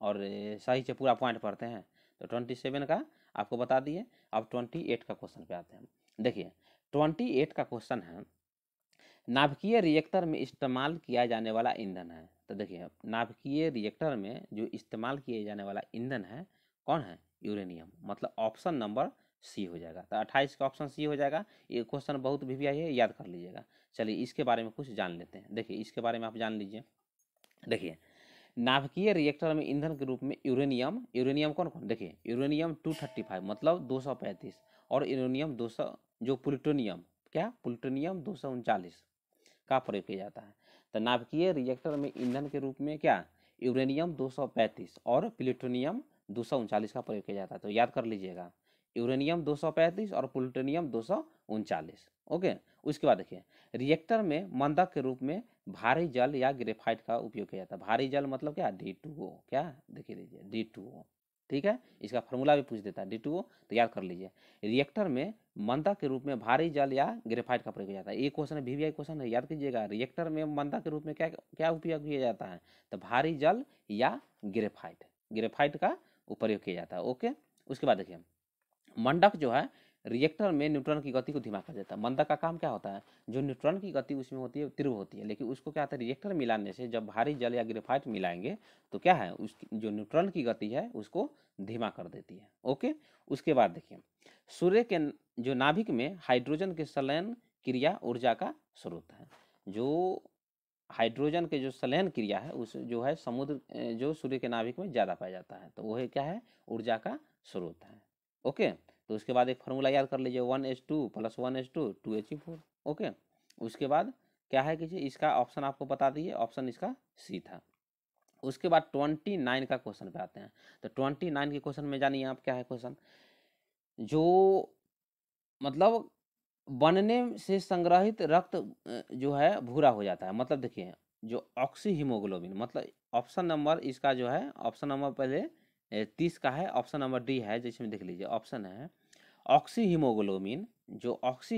और सही से पूरा पॉइंट पढ़ते हैं तो ट्वेंटी सेवन का आपको बता दिए अब ट्वेंटी एट का क्वेश्चन पे आते हैं देखिए ट्वेंटी एट का क्वेश्चन है नाभिकीय रिएक्टर में इस्तेमाल किया जाने वाला ईंधन है तो देखिए नाभिकीय रिएक्टर में जो इस्तेमाल किया जाने वाला ईंधन है कौन है यूरेनियम मतलब ऑप्शन नंबर सी हो जाएगा तो अट्ठाईस का ऑप्शन सी हो जाएगा ये क्वेश्चन बहुत भी, भी आई है याद कर लीजिएगा चलिए इसके बारे में कुछ जान लेते हैं देखिए इसके बारे में आप जान लीजिए देखिए नाभिकीय रिएक्टर में ईंधन के रूप में यूरेनियम यूरेनियम कौन कौन देखिए यूरेनियम टू थर्टी फाइव मतलब दो सौ पैंतीस और यूरेनियम दो सौ जो प्लूटोनियम क्या प्लूटोनियम दो सौ उनचालीस का प्रयोग किया जाता है तो नाभिकीय रिएक्टर में ईंधन के रूप में क्या यूरेनियम दो सौ पैंतीस और प्लूटोनियम दो सौ उनचालीस का प्रयोग किया जाता है तो याद कर लीजिएगा यूरेनियम पैंतीस और प्लूटोनियम दो ओके उसके बाद देखिए रिएक्टर में मंदक के रूप में भारी जल या ग्रेफाइट का उपयोग किया जाता है भारी जल मतलब क्या डी क्या देखिए लीजिए डी ठीक है इसका फॉर्मूला भी पूछ देता है डी तो याद कर लीजिए रिएक्टर में मंदा के रूप में भारी जल या ग्रेफाइट का प्रयोग किया जाता है एक क्वेश्चन है आई क्वेश्चन है याद कीजिएगा रिएक्टर में मंदा के रूप में क्या क्या उपयोग किया जाता है तो भारी जल या ग्रेफाइट ग्रेफाइट का प्रयोग किया जाता है ओके उसके बाद देखिए मंडक जो है रिएक्टर में न्यूट्रॉन की गति को धीमा कर देता है मंदक का काम क्या होता है जो न्यूट्रॉन की गति उसमें होती है तीव्र होती है लेकिन उसको क्या होता है रिएक्टर मिलाने से जब भारी जल या ग्रेफाइट मिलाएंगे तो क्या है उसकी जो न्यूट्रॉन की गति है उसको धीमा कर देती है ओके उसके बाद देखिए सूर्य के जो नाभिक में हाइड्रोजन के सलयन क्रिया ऊर्जा का स्रोत है जो हाइड्रोजन के जो सलयन क्रिया है उस जो है समुद्र जो सूर्य के नाभिक में ज़्यादा पाया जाता है तो वह क्या है ऊर्जा का स्रोत है ओके तो उसके बाद एक फार्मूला याद कर लीजिए one H two plus one H two two H E four okay उसके बाद क्या है कि इसका ऑप्शन आपको बता दीजिए ऑप्शन इसका सी था उसके बाद ट्वेंटी नाइन का क्वेश्चन पे आते हैं तो ट्वेंटी नाइन के क्वेश्चन में जानिए आप क्या है क्वेश्चन जो मतलब बनने से संग्रहित रक्त जो है भूरा हो जाता है मतलब देखिए जो ऑक्सी हीमोग्लोबिन मतलब ऑप्शन नंबर इसका जो है ऑप्शन नंबर पहले तीस का है ऑप्शन नंबर डी है जिसमें देख लीजिए ऑप्शन है ऑक्सी जो ऑक्सी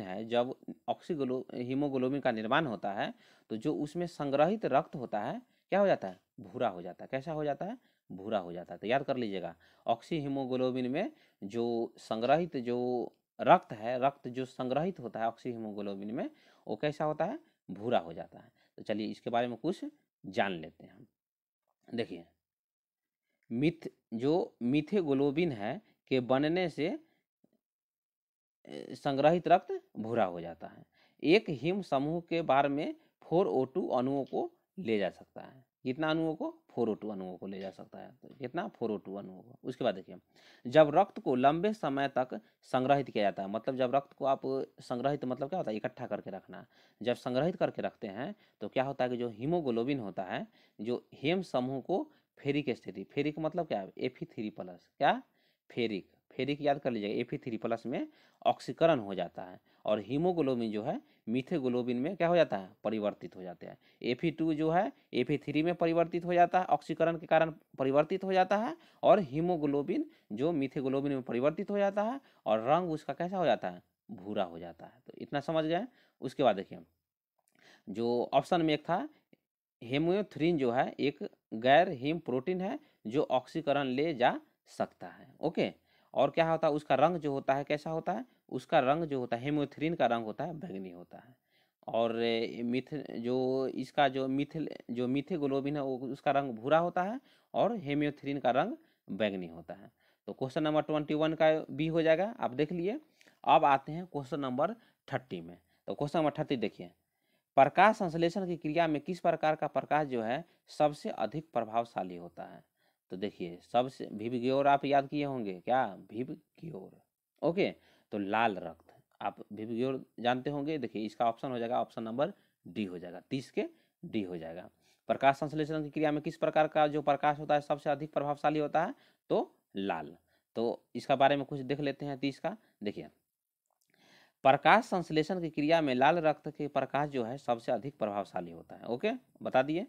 है जब ऑक्सीग्लो हीमोग्लोबिन का निर्माण होता है तो जो उसमें संग्रहित रक्त होता है क्या हो जाता है भूरा हो जाता है कैसा हो जाता है भूरा हो जाता है तो याद कर लीजिएगा ऑक्सी में जो संग्रहित जो रक्त है रक्त जो संग्रहित होता है ऑक्सी में वो कैसा होता है भूरा हो जाता है तो चलिए इसके बारे में कुछ जान लेते हैं देखिए मिथ जो मिथेग्लोबिन है के बनने से संग्रहित रक्त भूरा हो जाता है एक हिम समूह के बार में फोर ओ टू अणुओं को ले जा सकता है कितना अणुओं को फोर ओ टू अणुओं को ले जा सकता है तो कितना फोर ओ टू अणुओं को उसके बाद देखिए जब रक्त को लंबे समय तक संग्रहित किया जाता है मतलब जब रक्त को आप संग्रहित मतलब क्या होता है इकट्ठा करके रखना जब संग्रहित करके रखते हैं तो क्या होता है कि जो हीमोग्लोबिन होता है जो हेम समूह को फेरिक स्थिति फेरिक मतलब क्या है एफी थ्री प्लस क्या फेरिक फेरिक याद कर लीजिएगा एफ थ्री प्लस में ऑक्सीकरण हो जाता है और हीमोग्लोबिन जो है मिथेग्लोबिन में क्या हो जाता है परिवर्तित हो जाते हैं एफी टू जो है एफी थ्री में परिवर्तित हो जाता है ऑक्सीकरण के कारण परिवर्तित हो जाता है और हीमोग्लोबिन जो मिथेग्लोबिन में परिवर्तित हो जाता है और रंग उसका कैसा हो जाता है भूरा हो जाता है तो इतना समझ गए उसके बाद देखिए जो ऑप्शन में एक था हेमोथ्रिन जो है एक गैर हीम प्रोटीन है जो ऑक्सीकरण ले जा सकता है ओके और क्या होता है उसका रंग जो होता है कैसा होता है उसका रंग जो होता है हेमोथ्रिन का रंग होता है बैगनी होता है और मिथ जो इसका जो मिथिल जो मिथेग्लोबिन है वो उसका रंग भूरा होता है और हेमोथ्रिन का रंग बैगनी होता है तो क्वेश्चन नंबर ट्वेंटी वन का भी हो जाएगा आप देख लिए अब आते हैं क्वेश्चन नंबर थर्टी में तो क्वेश्चन नंबर थर्टी देखिए प्रकाश संश्लेषण की क्रिया में किस प्रकार का प्रकाश जो है सबसे अधिक प्रभावशाली होता है तो देखिए सबसे भीव ग्योर आप याद किए होंगे क्या भीव ग्योर ओके तो लाल रक्त आप भीव ग्योर जानते होंगे देखिए इसका ऑप्शन हो जाएगा ऑप्शन नंबर डी हो जाएगा तीस के डी हो जाएगा प्रकाश संश्लेषण की क्रिया में किस प्रकार का जो प्रकाश होता है सबसे अधिक प्रभावशाली होता है तो लाल तो इसका बारे में कुछ देख लेते हैं तीस का देखिए प्रकाश संश्लेषण की क्रिया में लाल रक्त के प्रकाश जो है सबसे अधिक प्रभावशाली होता है ओके बता दिए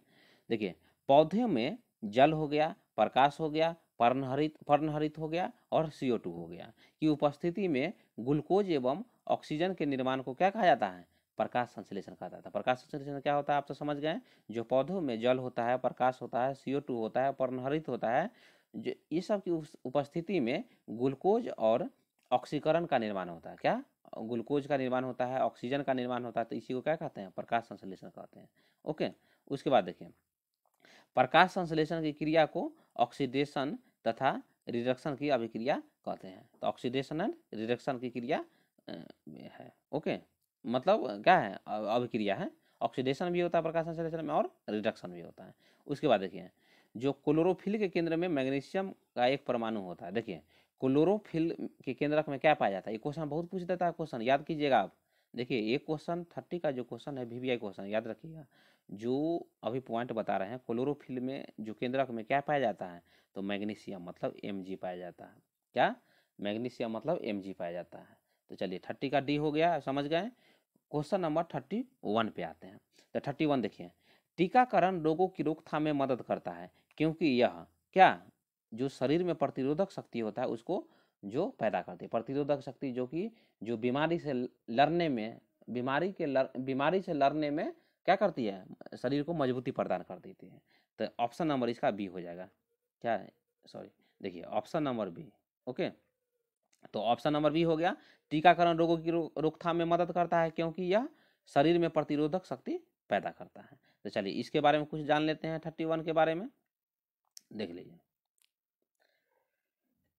देखिए पौधे में जल हो गया प्रकाश हो गया पर्णहरित पर्णहरित हो गया और सीओ टू हो गया की उपस्थिति में ग्लूकोज एवं ऑक्सीजन के निर्माण को क्या कहा जाता है प्रकाश संश्लेषण कहा जाता है प्रकाश संश्लेषण क्या होता है आप तो समझ गए जो पौधों में जल होता है प्रकाश होता है सीओ टू होता है पर्णहरित होता है जो ये सब की उपस्थिति में ग्लूकोज और ऑक्सीकरण का निर्माण होता है क्या ग्लूकोज का निर्माण होता है ऑक्सीजन का निर्माण होता है तो इसी को क्या कहते हैं प्रकाश संश्लेषण कहते हैं ओके उसके बाद देखिए प्रकाश संश्लेषण की क्रिया को ऑक्सीडेशन तथा रिडक्शन की अभिक्रिया कहते हैं तो ऑक्सीडेशन एंड रिडक्शन की क्रिया है ओके मतलब क्या है अभिक्रिया है ऑक्सीडेशन भी होता है प्रकाश संश्लेषण में और रिडक्शन भी होता है उसके बाद देखिए जो क्लोरोफिल के केंद्र में मैग्नीशियम का एक परमाणु होता है देखिए क्लोरोफिल के केंद्रक में क्या पाया जाता है ये क्वेश्चन बहुत पूछ देता है क्वेश्चन याद कीजिएगा आप देखिए ये क्वेश्चन थर्टी का जो क्वेश्चन है वी क्वेश्चन याद रखिएगा जो अभी पॉइंट बता रहे हैं क्लोरोफिल में जो केंद्रक में क्या पाया जाता है तो मैग्नीशियम मतलब एम पाया जाता है क्या मैग्नीशियम मतलब एम पाया जाता है तो चलिए थर्टी का डी हो गया समझ गए क्वेश्चन नंबर थर्टी वन पे आते हैं तो थर्टी वन देखिए टीकाकरण रोगों की रोकथाम में मदद करता है क्योंकि यह क्या जो शरीर में प्रतिरोधक शक्ति होता है उसको जो पैदा करती है प्रतिरोधक शक्ति जो कि जो बीमारी से लड़ने में बीमारी के लड़ बीमारी से लड़ने में क्या करती है शरीर को मजबूती प्रदान कर देती है तो ऑप्शन नंबर इसका बी हो जाएगा क्या सॉरी देखिए ऑप्शन नंबर बी ओके तो ऑप्शन नंबर बी हो गया टीकाकरण रोगों की रोकथाम में मदद करता है क्योंकि यह शरीर में प्रतिरोधक शक्ति पैदा करता है तो चलिए इसके बारे में कुछ जान लेते हैं थर्टी वन के बारे में देख लीजिए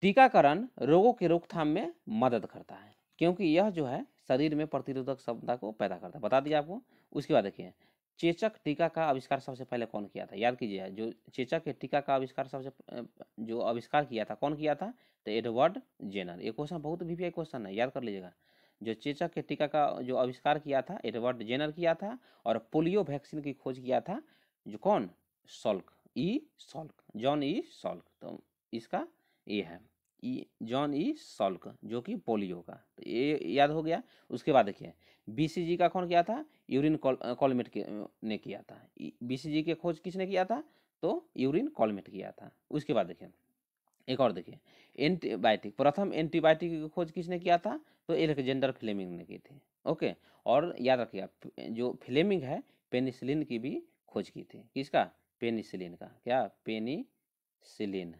टीकाकरण रोगों की रोकथाम में मदद करता है क्योंकि यह जो है शरीर में प्रतिरोधक क्षमता को पैदा करता है बता दिया आपको उसके बाद देखिए चेचक टीका का आविष्कार सबसे पहले कौन किया था याद कीजिए जो चेचक के टीका का आविष्कार सबसे जो आविष्कार किया था कौन किया था तो एडवर्ड जेनर ये क्वेश्चन बहुत वीपीआई क्वेश्चन है याद कर लीजिएगा जो चेचक के टीका का जो आविष्कार किया था एडवर्ड जेनर किया था और पोलियो वैक्सीन की खोज किया था जो कौन Salk E Salk John E Salk तो इसका ये है ई जॉन ई सॉल्क जो कि पोलियो का तो ये याद हो गया उसके बाद देखिए बीसीजी का खोज किया था यूरिन कॉल कॉलमेट ने किया था बीसीजी के खोज किसने किया था तो यूरिन कॉलमेट किया था उसके बाद देखिए एक और देखिए एंटीबायोटिक प्रथम एंटीबायोटिक की खोज किसने किया था तो एलेक्जेंडर फ्लेमिंग ने की थी ओके और याद रखिए जो फ्लेमिंग है पेनिसिलिन की भी खोज की थी किसका पेनिसिलिन का क्या पेनिसिलिन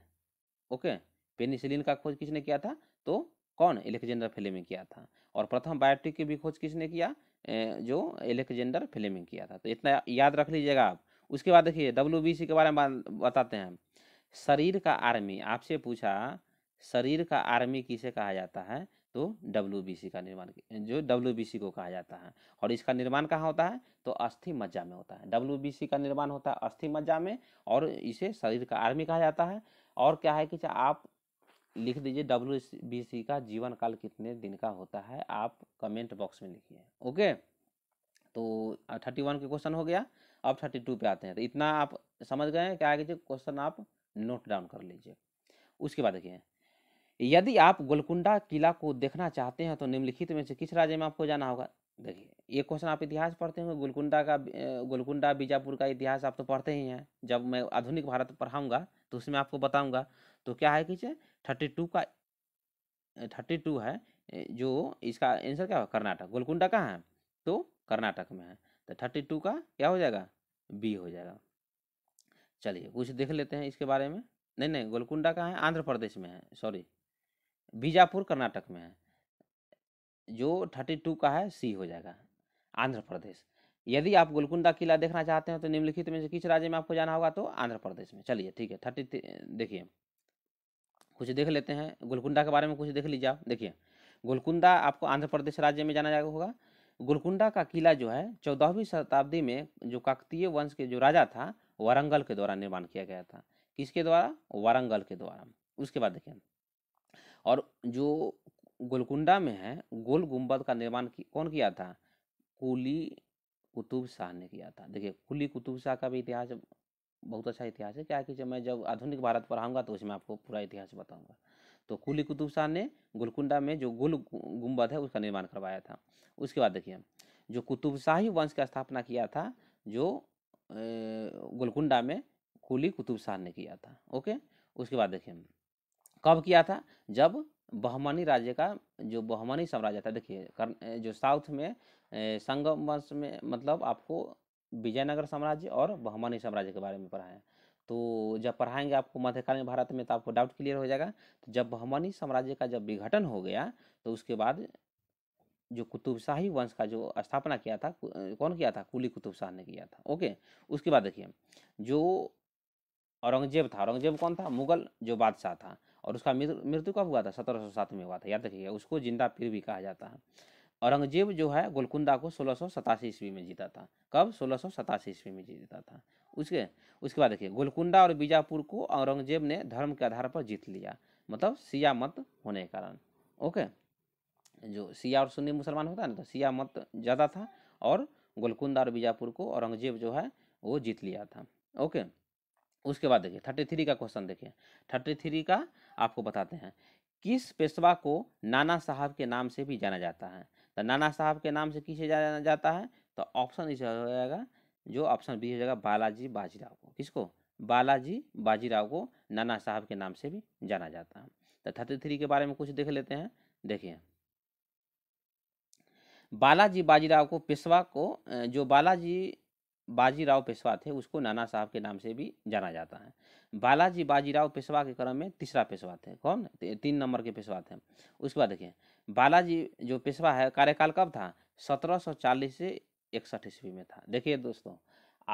ओके पेनिसिलिन का खोज किसने किया था तो कौन एलेक्जेंडर फ्लेमिंग किया था और प्रथम बायोटिक की भी खोज किसने किया जो एलेक्जेंडर फ्लेमिंग किया था तो इतना याद रख लीजिएगा आप उसके बाद देखिए डब्ल्यू के बारे में बताते हैं शरीर का आर्मी आपसे पूछा शरीर का आर्मी किसे कहा जाता है तो डब्ल्यू का निर्माण जो डब्ल्यू को कहा जाता है और इसका निर्माण कहाँ होता है तो अस्थि मज्जा में होता है डब्ल्यू का निर्माण होता है अस्थि मज्जा में और इसे शरीर का आर्मी कहा जाता है और क्या है कि आप लिख दीजिए डब्ल्यू बी सी का जीवन काल कितने दिन का होता है आप कमेंट बॉक्स में लिखिए ओके तो थर्टी वन के क्वेश्चन हो गया अब थर्टी टू पे आते हैं तो इतना आप समझ गए क्या कीजिए क्वेश्चन आप नोट डाउन कर लीजिए उसके बाद देखिए यदि आप गोलकुंडा किला को देखना चाहते हैं तो निम्नलिखित में से किस राज्य में आपको जाना होगा देखिए ये क्वेश्चन आप इतिहास पढ़ते होंगे गोलकुंडा का गोलकुंडा बीजापुर का इतिहास आप तो पढ़ते ही हैं जब मैं आधुनिक भारत पढ़ाऊँगा तो उसमें आपको बताऊँगा तो क्या है कि थर्टी टू का थर्टी टू है जो इसका आंसर क्या होगा कर्नाटक गोलकुंडा कहाँ है तो कर्नाटक में है तो थर्टी टू का क्या हो जाएगा बी हो जाएगा चलिए कुछ देख लेते हैं इसके बारे में नहीं नहीं गोलकुंडा कहाँ है आंध्र प्रदेश में है सॉरी बीजापुर कर्नाटक में है जो थर्टी टू का है सी हो जाएगा आंध्र प्रदेश यदि आप गोलकुंडा किला देखना चाहते हैं तो निम्नलिखित में से किस राज्य में आपको जाना होगा तो आंध्र प्रदेश में चलिए ठीक है थर्टी देखिए कुछ देख लेते हैं गोलकुंडा के बारे में कुछ देख लीजिए आप देखिए गोलकुंडा आपको आंध्र प्रदेश राज्य में जाना जाएगा होगा गोलकुंडा का किला जो है चौदहवीं शताब्दी में जो काकतीय वंश के जो राजा था वारंगल के द्वारा निर्माण किया गया था किसके द्वारा वारंगल के द्वारा उसके बाद देखिए और जो गोलकुंडा में है गोल गुम्बद का निर्माण की, कौन किया था कुली कुतुब शाह ने किया था देखिए कुली कुतुब शाह का भी इतिहास बहुत अच्छा इतिहास है क्या कि जब मैं जब आधुनिक भारत पढ़ाऊँगा तो उसमें आपको पूरा इतिहास बताऊँगा तो कुली कुतुब शाह ने गोलकुंडा में जो गुल गुम्बद है उसका निर्माण करवाया था उसके बाद देखिए जो कुतुब शाही वंश की स्थापना किया था जो गोलकुंडा में कुली कुतुब शाह ने किया था ओके उसके बाद देखिए कब किया था जब बहमनी राज्य का जो बहमनी साम्राज्य था देखिए जो साउथ में संगम वंश में मतलब आपको विजयनगर साम्राज्य और बहमानी साम्राज्य के बारे में पढ़ाएँ तो जब पढ़ाएंगे आपको मध्यकालीन भारत में तो आपको डाउट क्लियर हो जाएगा तो जब बहमानी साम्राज्य का जब विघटन हो गया तो उसके बाद जो कुतुबशाही वंश का जो स्थापना किया था कौन किया था कुली कुतुब शाह ने किया था ओके उसके बाद देखिए जो औरंगजेब था औरंगजेब कौन था मुगल जो बादशाह था और उसका मृत्यु कब हुआ था सत्रह सौ सात में हुआ था याद रखिएगा उसको जिंदा पीर भी कहा जाता है औरंगजेब जो है गोलकुंडा को सोलह सौ सतासी ईस्वी में जीता था कब सोलह सौ सतासी ईस्वी में जीता था उसके उसके बाद देखिए गोलकुंडा और बीजापुर को औरंगजेब ने धर्म के आधार पर जीत लिया मतलब सिया मत होने के कारण ओके जो सिया और सुन्नी मुसलमान होता है ना तो सिया मत ज़्यादा था और गोलकुंडा और बीजापुर को औरंगजेब जो है वो जीत लिया था ओके उसके बाद देखिए थर्टी थ्री का क्वेश्चन देखिए थर्टी थ्री का आपको बताते हैं किस पेशवा को नाना साहब के नाम से भी जाना जाता है तो नाना साहब के नाम से किसे जाना जाता है तो ऑप्शन इसे हो जाएगा जो ऑप्शन बी हो जाएगा बालाजी बाजीराव को किसको बालाजी बाजीराव को नाना साहब के नाम से भी जाना जाता है तो थर्टी थ्री के बारे में कुछ देख लेते हैं देखिए बालाजी बाजीराव को पेशवा को जो बालाजी बाजीराव पेशवा थे उसको नाना साहब के नाम से भी जाना जाता है बालाजी बाजीराव पेशवा के क्रम में तीसरा पेशवा थे कौन तीन नंबर के पेशवा थे उसके बाद देखिए बालाजी जो पेशवा है कार्यकाल कब था 1740 से इकसठ ईस्वी में था देखिए दोस्तों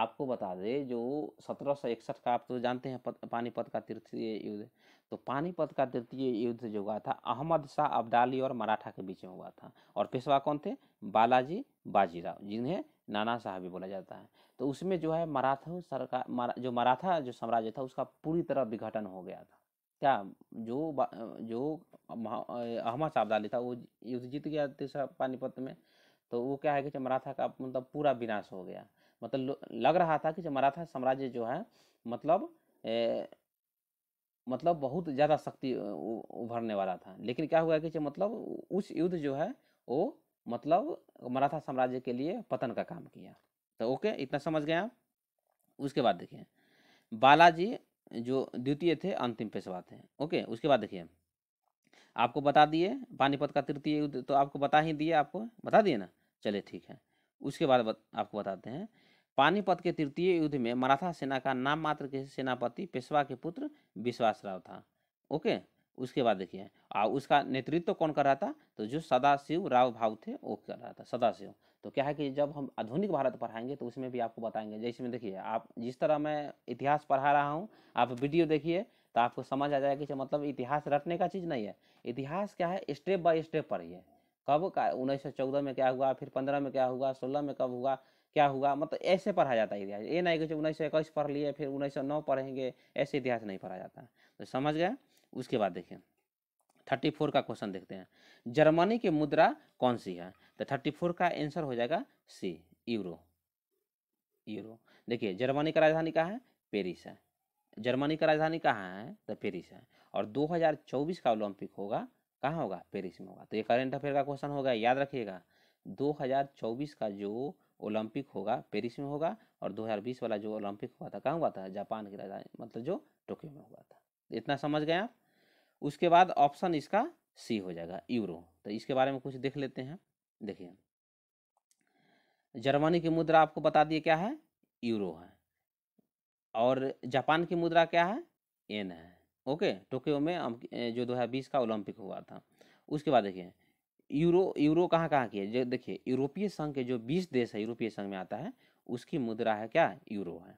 आपको बता दें जो सत्रह का आप तो जानते हैं पत, पानीपत का तृतीय युद्ध तो पानीपत का तृतीय युद्ध जो हुआ था अहमद शाह अब्दाली और मराठा के बीच में हुआ था और पेशवा कौन थे बालाजी बाजीराव जिन्हें नाना साहब भी बोला जाता है तो उसमें जो है मराठा सरकार मरा, जो मराठा जो साम्राज्य था उसका पूरी तरह विघटन हो गया था क्या जो जो अहमद अब्दाली था वो युद्ध जीत गया तीसरा पानीपत में तो वो क्या है कि मराठा का मतलब पूरा विनाश हो गया मतलब लग रहा था कि मराठा साम्राज्य जो है मतलब ए, मतलब बहुत ज़्यादा शक्ति उभरने वाला था लेकिन क्या हुआ कि मतलब उस युद्ध जो है वो मतलब मराठा साम्राज्य के लिए पतन का काम किया तो ओके इतना समझ गए आप उसके बाद देखिए बालाजी जो द्वितीय थे अंतिम पेशवा थे ओके उसके बाद देखिए आपको बता दिए पानीपत का तृतीय युद्ध तो आपको बता ही दिए आपको बता दिए ना चले ठीक है उसके बाद बत, आपको बताते हैं पानीपत के तृतीय युद्ध में मराठा सेना का नाम मात्र के सेनापति पेशवा के पुत्र विश्वासराव था ओके उसके बाद देखिए और उसका नेतृत्व तो कौन कर रहा था तो जो सदाशिव राव भाव थे वो कर रहा था सदाशिव तो क्या है कि जब हम आधुनिक भारत पढ़ाएंगे तो उसमें भी आपको बताएंगे जैसे में देखिए आप जिस तरह मैं इतिहास पढ़ा रहा हूँ आप वीडियो देखिए तो आपको समझ आ जाएगा कि मतलब इतिहास रटने का चीज़ नहीं है इतिहास क्या है स्टेप बाय स्टेप पढ़िए कब का उन्नीस में क्या हुआ फिर पंद्रह में क्या हुआ सोलह में कब हुआ क्या हुआ मतलब ऐसे पढ़ा जाता है इतिहास ये नहीं कि उन्नीस सौ इक्कीस पढ़ लिए फिर उन्नीस सौ नौ पढ़ेंगे ऐसे इतिहास नहीं पढ़ा जाता तो समझ गया उसके बाद देखिए थर्टी फोर का क्वेश्चन देखते हैं जर्मनी की मुद्रा कौन सी है तो थर्टी फोर का आंसर हो जाएगा सी यूरो यूरो देखिए जर्मनी का राजधानी कहाँ है पेरिस है जर्मनी का राजधानी कहाँ है तो पेरिस है और 2024 का ओलंपिक होगा कहाँ होगा पेरिस में होगा तो ये करेंट अफेयर का क्वेश्चन होगा याद रखिएगा 2024 का जो ओलंपिक होगा पेरिस में होगा और 2020 वाला जो ओलंपिक हुआ था कहाँ हुआ था जापान की राजधानी मतलब जो टोक्यो में हुआ था इतना समझ गए आप उसके बाद ऑप्शन इसका सी हो जाएगा यूरो तो इसके बारे में कुछ देख लेते हैं देखिए जर्मनी की मुद्रा आपको बता दिए क्या है यूरो है और जापान की मुद्रा क्या है एन है ओके टोक्यो में जो दो हज़ार बीस का ओलंपिक हुआ था उसके बाद देखिए यूरो यूरो कहाँ कहाँ की है देखिए यूरोपीय संघ के जो बीस देश है यूरोपीय संघ में आता है उसकी मुद्रा है क्या यूरो है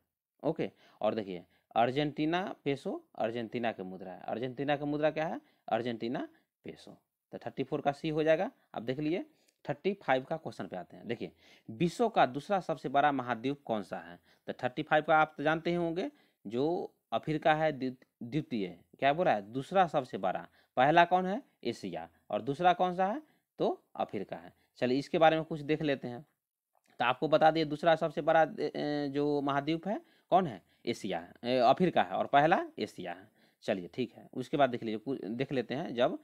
ओके और देखिए अर्जेंटीना पेसो अर्जेंटीना के मुद्रा है अर्जेंटीना की मुद्रा क्या है अर्जेंटीना पेसो तो थर्टी फोर का सी हो जाएगा आप देख लीजिए थर्टी फाइव का क्वेश्चन पे आते हैं देखिए विश्व का दूसरा सबसे बड़ा महाद्वीप कौन सा है तो थर्टी फाइव का आप तो जानते ही होंगे जो अफ्रीका है द्वितीय क्या बोल रहा है दूसरा सबसे बड़ा पहला कौन है एशिया और दूसरा कौन सा है तो अफ्रीका है चलिए इसके बारे में कुछ देख लेते हैं तो आपको बता दिए दूसरा सबसे बड़ा जो महाद्वीप है कौन है एशिया है अफ्रीका है और पहला एशिया है चलिए ठीक है उसके बाद देख लीजिए देख लेते हैं जब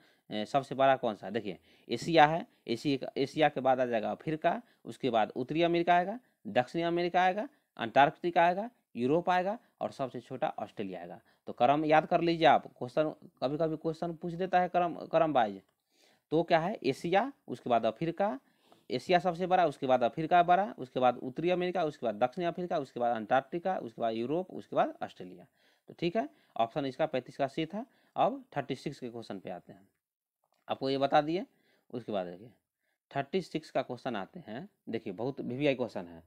सबसे बड़ा कौन सा है देखिए एशिया है एशिया एशिया के बाद आ जाएगा अफ्रीका उसके बाद उत्तरी अमेरिका आएगा दक्षिणी अमेरिका आएगा अंटार्कटिका आएगा यूरोप आएगा और सबसे छोटा ऑस्ट्रेलिया आएगा तो क्रम याद कर लीजिए आप क्वेश्चन कभी कभी क्वेश्चन पूछ देता है क्रम क्रम वाइज तो क्या है एशिया उसके बाद अफ्रीका एशिया सबसे बड़ा उसके बाद अफ्रीका बड़ा उसके बाद उत्तरी अमेरिका उसके बाद दक्षिण अफ्रीका उसके बाद अंटार्कटिका उसके बाद यूरोप उसके बाद ऑस्ट्रेलिया तो ठीक है ऑप्शन इसका पैंतीस का सी था अब थर्टी सिक्स के क्वेश्चन पे आते हैं आपको ये बता दिए उसके बाद देखिए थर्टी सिक्स का क्वेश्चन आते हैं देखिए बहुत वी क्वेश्चन है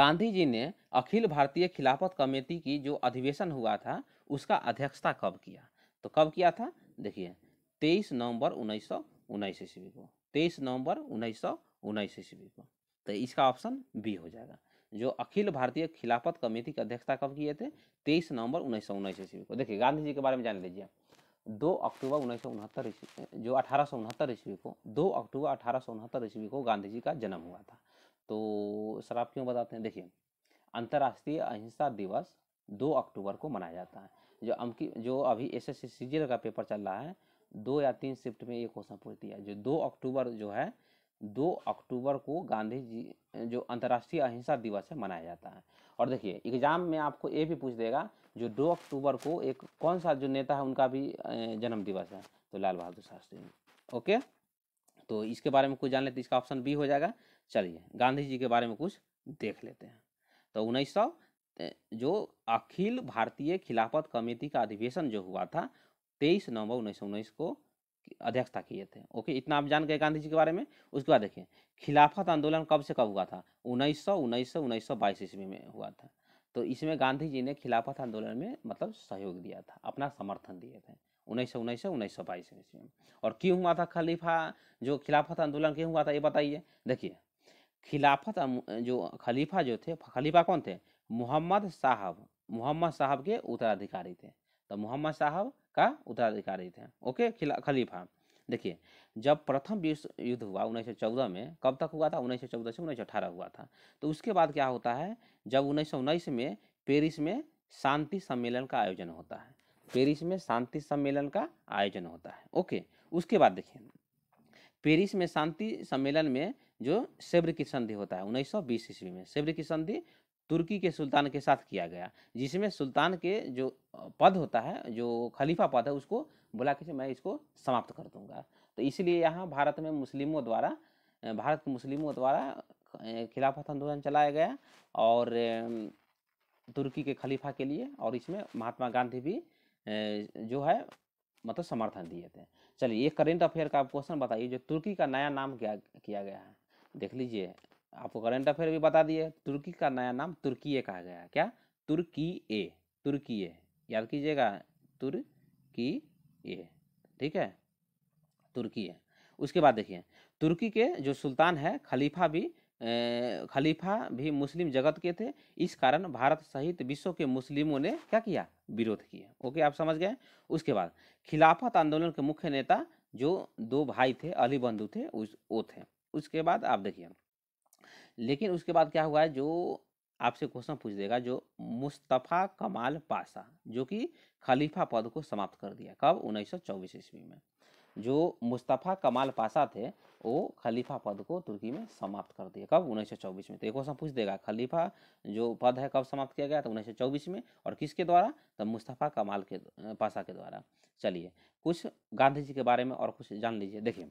गांधी जी ने अखिल भारतीय खिलाफत कमेटी की जो अधिवेशन हुआ था उसका अध्यक्षता कब किया तो कब किया था देखिए तेईस नवंबर उन्नीस सौ उन्नीस ईस्वी को तेईस नवंबर उन्नीस सौ उन्नीस ईस्वी को तो इसका ऑप्शन बी हो जाएगा जो अखिल भारतीय खिलाफत कमेटी की अध्यक्षता कब किए थे तेईस नवंबर उन्नीस सौ उन्नीस ईस्वी को देखिए गांधी जी के बारे में जान लीजिए दो अक्टूबर उन्नीस सौ उनहत्तर ईस्वी जो अठारह सौ उनहत्तर ईस्वी को दो अक्टूबर अठारह सौ उनहत्तर ईस्वी को गांधी जी का जन्म हुआ था तो सर आप क्यों बताते हैं देखिए अंतर्राष्ट्रीय अहिंसा दिवस दो अक्टूबर को मनाया जाता है जो अमकी जो अभी एस एस का पेपर चल रहा है दो या तीन शिफ्ट में ये क्वेश्चन पूछ दिया जो दो अक्टूबर जो है दो अक्टूबर को गांधी जी जो अंतर्राष्ट्रीय अहिंसा दिवस है मनाया जाता है और देखिए एग्जाम में आपको ये भी पूछ देगा जो दो अक्टूबर को एक कौन सा जो नेता है उनका भी जन्म दिवस है तो लाल बहादुर शास्त्री ओके तो इसके बारे में कुछ जान लेते इसका ऑप्शन बी हो जाएगा चलिए गांधी जी के बारे में कुछ देख लेते हैं तो उन्नीस जो अखिल भारतीय खिलाफत कमेटी का अधिवेशन जो हुआ था तेईस नवंबर उन्नीस सौ उन्नीस को अध्यक्षता किए थे ओके इतना आप जान गए गांधी जी के बारे में उसके बाद देखिए खिलाफत आंदोलन कब से कब हुआ था उन्नीस सौ उन्नीस सौ उन्नीस सौ बाईस ईस्वी में हुआ था तो इसमें गांधी जी ने खिलाफत आंदोलन में मतलब सहयोग दिया था अपना समर्थन दिए थे उन्नीस सौ उन्नीस सौ उन्नीस सौ बाईस ईस्वी में और क्यों हुआ था खलीफा जो खिलाफत आंदोलन क्यों हुआ था ये बताइए देखिए खिलाफत जो खलीफा जो थे खलीफा कौन थे मोहम्मद साहब मोहम्मद साहब के उत्तराधिकारी थे तो मोहम्मद साहब का उत्तराधिकारी थे ओके खलीफा देखिए जब प्रथम विश्व युद्ध हुआ 1914 में कब तक हुआ था 1914 से 1918 हुआ था तो उसके बाद क्या होता है जब उन्नीस में पेरिस में शांति सम्मेलन का आयोजन होता है पेरिस में शांति सम्मेलन का आयोजन होता है ओके उसके बाद देखिए पेरिस में शांति सम्मेलन में जो सेब्र की संधि होता है 1920 ईस्वी में सेब्र की संधि तुर्की के सुल्तान के साथ किया गया जिसमें सुल्तान के जो पद होता है जो खलीफा पद है उसको बुला के मैं इसको समाप्त कर दूंगा तो इसलिए यहाँ भारत में मुस्लिमों द्वारा भारत के मुस्लिमों द्वारा खिलाफत आंदोलन चलाया गया और तुर्की के खलीफा के लिए और इसमें महात्मा गांधी भी जो है मतलब समर्थन दिए थे चलिए ये करेंट अफेयर का आप क्वेश्चन बताइए जो तुर्की का नया नाम क्या किया गया है देख लीजिए आपको करंट अफेयर भी बता दिए तुर्की का नया नाम तुर्की कहा गया क्या तुर्की ए तुर्की याद कीजिएगा तुर्की ए ठीक है तुर्की है उसके बाद देखिए तुर्की के जो सुल्तान है खलीफा भी ए, खलीफा भी मुस्लिम जगत के थे इस कारण भारत सहित विश्व के मुस्लिमों ने क्या किया विरोध किया ओके आप समझ गए उसके बाद खिलाफत आंदोलन के मुख्य नेता जो दो भाई थे अली बंधु थे उस वो थे उसके बाद आप देखिए लेकिन उसके बाद क्या हुआ है जो आपसे क्वेश्चन पूछ देगा जो मुस्तफ़ा कमाल पाशा जो कि खलीफा पद को समाप्त कर दिया कब 1924 ईस्वी में जो मुस्तफ़ा कमाल पाशा थे वो खलीफा पद को तुर्की में समाप्त कर दिया कब 1924 में तो ये क्वेश्चन पूछ देगा खलीफा जो पद है कब समाप्त किया गया तो 1924 में और किसके द्वारा तो मुस्तफ़ा कमाल के पाशा के द्वारा चलिए कुछ गांधी जी के बारे में और कुछ जान लीजिए देखिए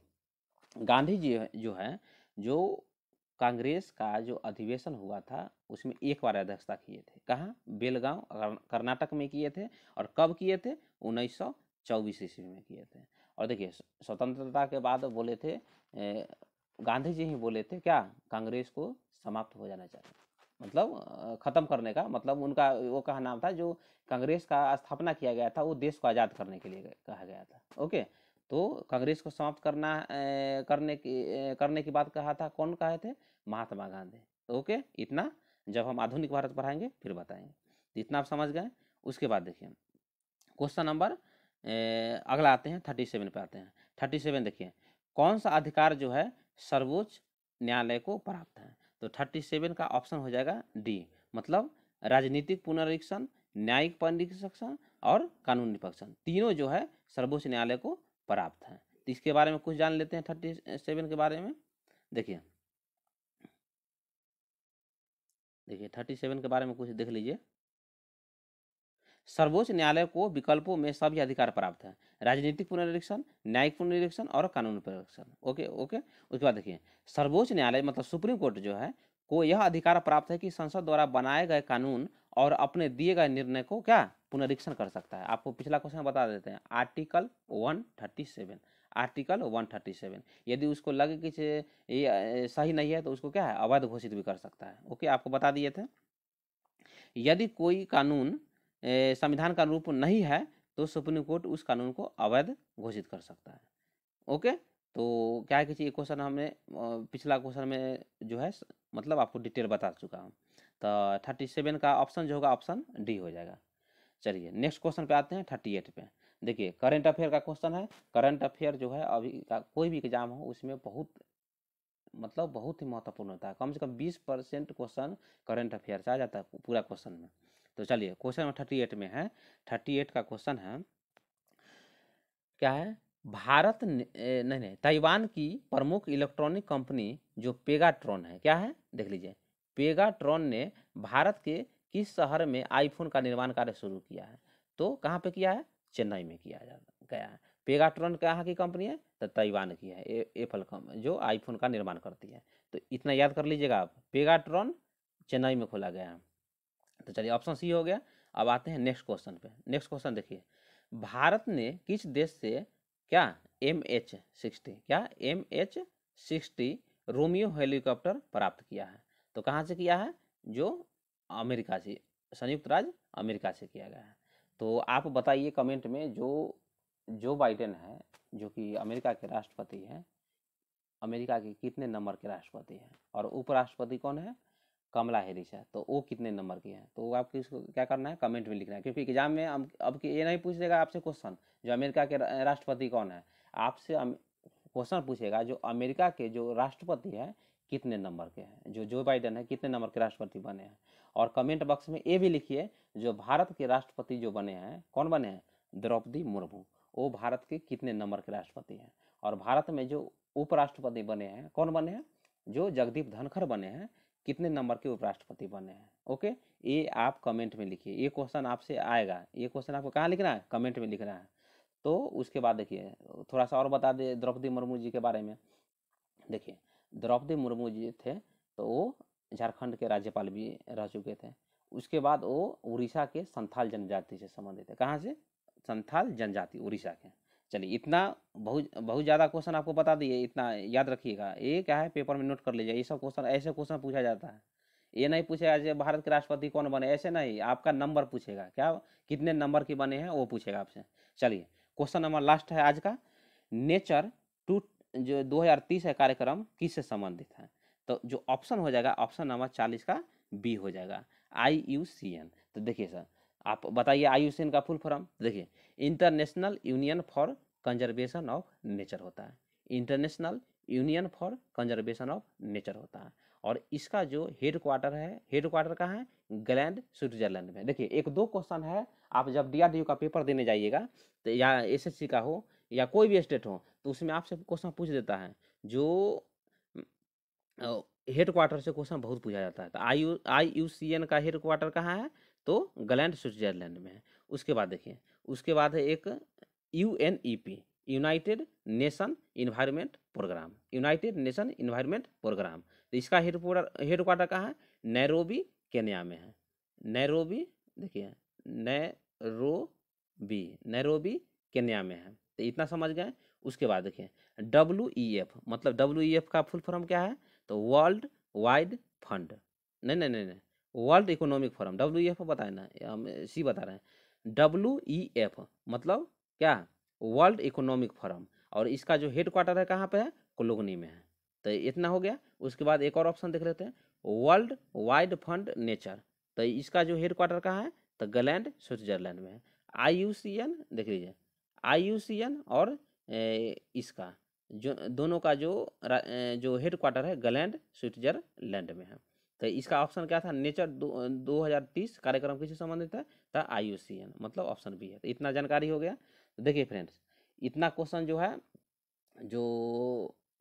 गांधी जी जो है जो कांग्रेस का जो अधिवेशन हुआ था उसमें एक बार अध्यक्षता किए थे कहाँ बेलगांव कर्नाटक में किए थे और कब किए थे उन्नीस सौ चौबीस ईस्वी में किए थे और देखिए स्वतंत्रता के बाद बोले थे गांधी जी ही बोले थे क्या कांग्रेस को समाप्त हो जाना चाहिए मतलब ख़त्म करने का मतलब उनका वो कहा नाम था जो कांग्रेस का स्थापना किया गया था वो देश को आज़ाद करने के लिए कहा गया था ओके तो कांग्रेस को समाप्त करना करने की करने की बात कहा था कौन कहे थे महात्मा गांधी तो ओके इतना जब हम आधुनिक भारत पढ़ाएंगे फिर बताएंगे तो इतना आप समझ गए उसके बाद देखिए क्वेश्चन नंबर अगला आते हैं थर्टी सेवन पर आते हैं थर्टी सेवन देखिए कौन सा अधिकार जो है सर्वोच्च न्यायालय को प्राप्त है तो थर्टी सेवन का ऑप्शन हो जाएगा डी मतलब राजनीतिक पुनरीक्षण न्यायिक पुनरीक्षण और कानून निपक्षण तीनों जो है सर्वोच्च न्यायालय को प्राप्त हैं तो इसके बारे में कुछ जान लेते हैं थर्टी सेवन के बारे में देखिए देखिए थर्टी सेवन के बारे में कुछ देख लीजिए सर्वोच्च न्यायालय को विकल्पों में सभी अधिकार प्राप्त है राजनीतिक पुनरीक्षण न्यायिक पुनरीक्षण और कानून पुनरीक्षण ओके ओके उसके बाद देखिए सर्वोच्च न्यायालय मतलब सुप्रीम कोर्ट जो है को यह अधिकार प्राप्त है कि संसद द्वारा बनाए गए कानून और अपने दिए गए निर्णय को क्या पुनरीक्षण कर सकता है आपको पिछला क्वेश्चन बता देते हैं article one thirty seven article 137 यदि उसको लगे कि ये सही नहीं है तो उसको क्या है अवैध घोषित भी कर सकता है ओके आपको बता दिए थे यदि कोई कानून संविधान का रूप नहीं है तो सुप्रीम कोर्ट उस कानून को अवैध घोषित कर सकता है ओके तो क्या है कि ये क्वेश्चन हमने पिछला क्वेश्चन में जो है मतलब आपको डिटेल बता चुका हूँ तो थर्टी सेवन का ऑप्शन जो होगा ऑप्शन डी हो जाएगा चलिए नेक्स्ट क्वेश्चन पे आते हैं थर्टी एट पे देखिए करंट अफेयर का क्वेश्चन है करंट अफेयर जो है अभी का कोई भी एग्जाम हो उसमें बहुत मतलब बहुत ही महत्वपूर्ण होता है कम से कम बीस परसेंट क्वेश्चन करंट अफेयर से आ जाता है पूरा क्वेश्चन में तो चलिए क्वेश्चन नंबर थर्टी एट में है थर्टी एट का क्वेश्चन है क्या है भारत नहीं नहीं ताइवान की प्रमुख इलेक्ट्रॉनिक कंपनी जो पेगाट्रॉन है क्या है देख लीजिए पेगाट्रॉन ने भारत के किस शहर में आईफोन का निर्माण कार्य शुरू किया है तो कहाँ पे किया है चेन्नई में किया गया है पेगाट्रॉन कहाँ की कंपनी है तो ताइवान की है एप्पल कंपनी जो आईफोन का निर्माण करती है तो इतना याद कर लीजिएगा आप पेगाट्रॉन चेन्नई में खोला गया है तो चलिए ऑप्शन सी हो गया अब आते हैं नेक्स्ट क्वेश्चन पे नेक्स्ट क्वेश्चन देखिए भारत ने किस देश से क्या एम एच सिक्सटी क्या M H sixty Romeo helicopter प्राप्त किया है तो कहाँ से किया है जो अमेरिका से संयुक्त राज्य अमेरिका से किया गया है तो आप बताइए कमेंट में जो जो बाइडेन है जो कि अमेरिका के राष्ट्रपति हैं अमेरिका के कितने नंबर के राष्ट्रपति हैं और उपराष्ट्रपति कौन है कमला हैरिस है तो वो कितने नंबर की हैं तो आपको इसको क्या करना है कमेंट में लिखना है क्योंकि एग्जाम में हम अब ये नहीं पूछेगा आपसे क्वेश्चन जो अमेरिका के राष्ट्रपति कौन है आपसे क्वेश्चन पूछेगा जो अमेरिका के जो राष्ट्रपति है कितने नंबर के हैं जो जो बाइडन है कितने नंबर के राष्ट्रपति बने हैं और कमेंट बॉक्स में ये भी लिखिए जो भारत के राष्ट्रपति जो बने हैं कौन बने हैं द्रौपदी मुर्मू वो भारत के कितने नंबर के राष्ट्रपति हैं और भारत में जो उपराष्ट्रपति बने हैं कौन बने हैं जो जगदीप धनखड़ बने हैं कितने नंबर के उपराष्ट्रपति बने हैं ओके ये आप कमेंट में लिखिए ये क्वेश्चन आपसे आएगा ये क्वेश्चन आपको कहाँ लिखना है कमेंट में लिखना है तो उसके बाद देखिए थोड़ा सा और बता दें द्रौपदी मुर्मू जी के बारे में देखिए द्रौपदी मुर्मू जी थे तो वो झारखंड के राज्यपाल भी रह चुके थे उसके बाद वो उड़ीसा के संथाल जनजाति से संबंधित है कहाँ से संथाल जनजाति उड़ीसा के चलिए इतना बहुत बहुत ज़्यादा क्वेश्चन आपको बता दिए इतना याद रखिएगा ये क्या है पेपर में नोट कर लीजिए ये सब क्वेश्चन ऐसे क्वेश्चन पूछा जाता है ये नहीं पूछेगा जैसे भारत के राष्ट्रपति कौन बने ऐसे नहीं आपका नंबर पूछेगा क्या कितने नंबर के बने हैं वो पूछेगा आपसे चलिए क्वेश्चन नंबर लास्ट है आज का नेचर जो 2030 है कार्यक्रम किस से संबंधित है तो जो ऑप्शन हो जाएगा ऑप्शन नंबर चालीस का बी हो जाएगा आई यू सी एन तो देखिए सर आप बताइए आई यू सी एन का फुल फॉर्म देखिए international union for conservation of nature होता है international union for conservation of nature होता है और इसका जो हेड क्वार्टर है हेड क्वार्टर कहाँ है ग्लैंड स्विट्जरलैंड में देखिए एक दो क्वेश्चन है आप जब डी का पेपर देने जाइएगा तो या एस का हो या कोई भी स्टेट हो तो उसमें आपसे क्वेश्चन पूछ देता है जो हेड क्वार्टर से क्वेश्चन बहुत पूछा जाता है तो I U I U C N का हेड क्वार्टर कहाँ है तो ग्लैंड स्विट्जरलैंड में है उसके बाद देखिए उसके बाद है एक U N E P united nation environment programme united nation environment programme तो इसका हेड हेड क्वार्टर कहाँ है नैरोबी केन्या में है नैरोबी देखिए नैरोबी नैरोबी केन्या में है तो इतना समझ गए उसके बाद देखिए डब्ल्यू ई एफ मतलब डब्ल्यू ई एफ का फुल फॉर्म क्या है तो वर्ल्ड वाइड फंड नहीं नहीं नहीं नहीं world economic forum W E F बताए ना हम सी बता रहे हैं डब्ल्यू ई एफ मतलब क्या वर्ल्ड इकोनॉमिक फोरम और इसका जो हेड क्वार्टर है कहाँ पे है कोलोगनी में है तो इतना हो गया उसके बाद एक और ऑप्शन देख लेते हैं वर्ल्ड वाइड फंड नेचर तो इसका जो हेड क्वार्टर कहाँ है तो गलैंड स्विट्जरलैंड में है आई यू सी एन देख लीजिए आई और इसका जो दोनों का जो जो हेड क्वार्टर है गलैंड स्विट्जरलैंड में है तो इसका ऑप्शन क्या था नेचर दो, दो हजार तीस कार्यक्रम किससे संबंधित है था आई मतलब ऑप्शन बी है तो इतना जानकारी हो गया तो देखिए फ्रेंड्स इतना क्वेश्चन जो है जो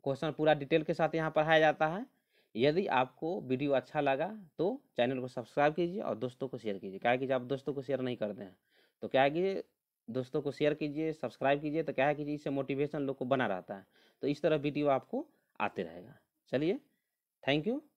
क्वेश्चन पूरा डिटेल के साथ यहाँ पढ़ाया जाता है यदि आपको वीडियो अच्छा लगा तो चैनल को सब्सक्राइब कीजिए और दोस्तों को शेयर कीजिए क्या कि आप दोस्तों को शेयर नहीं करते हैं तो क्या कि दोस्तों को शेयर कीजिए सब्सक्राइब कीजिए तो क्या है इससे मोटिवेशन लोग को बना रहता है तो इस तरह वीडियो आपको आते रहेगा चलिए थैंक यू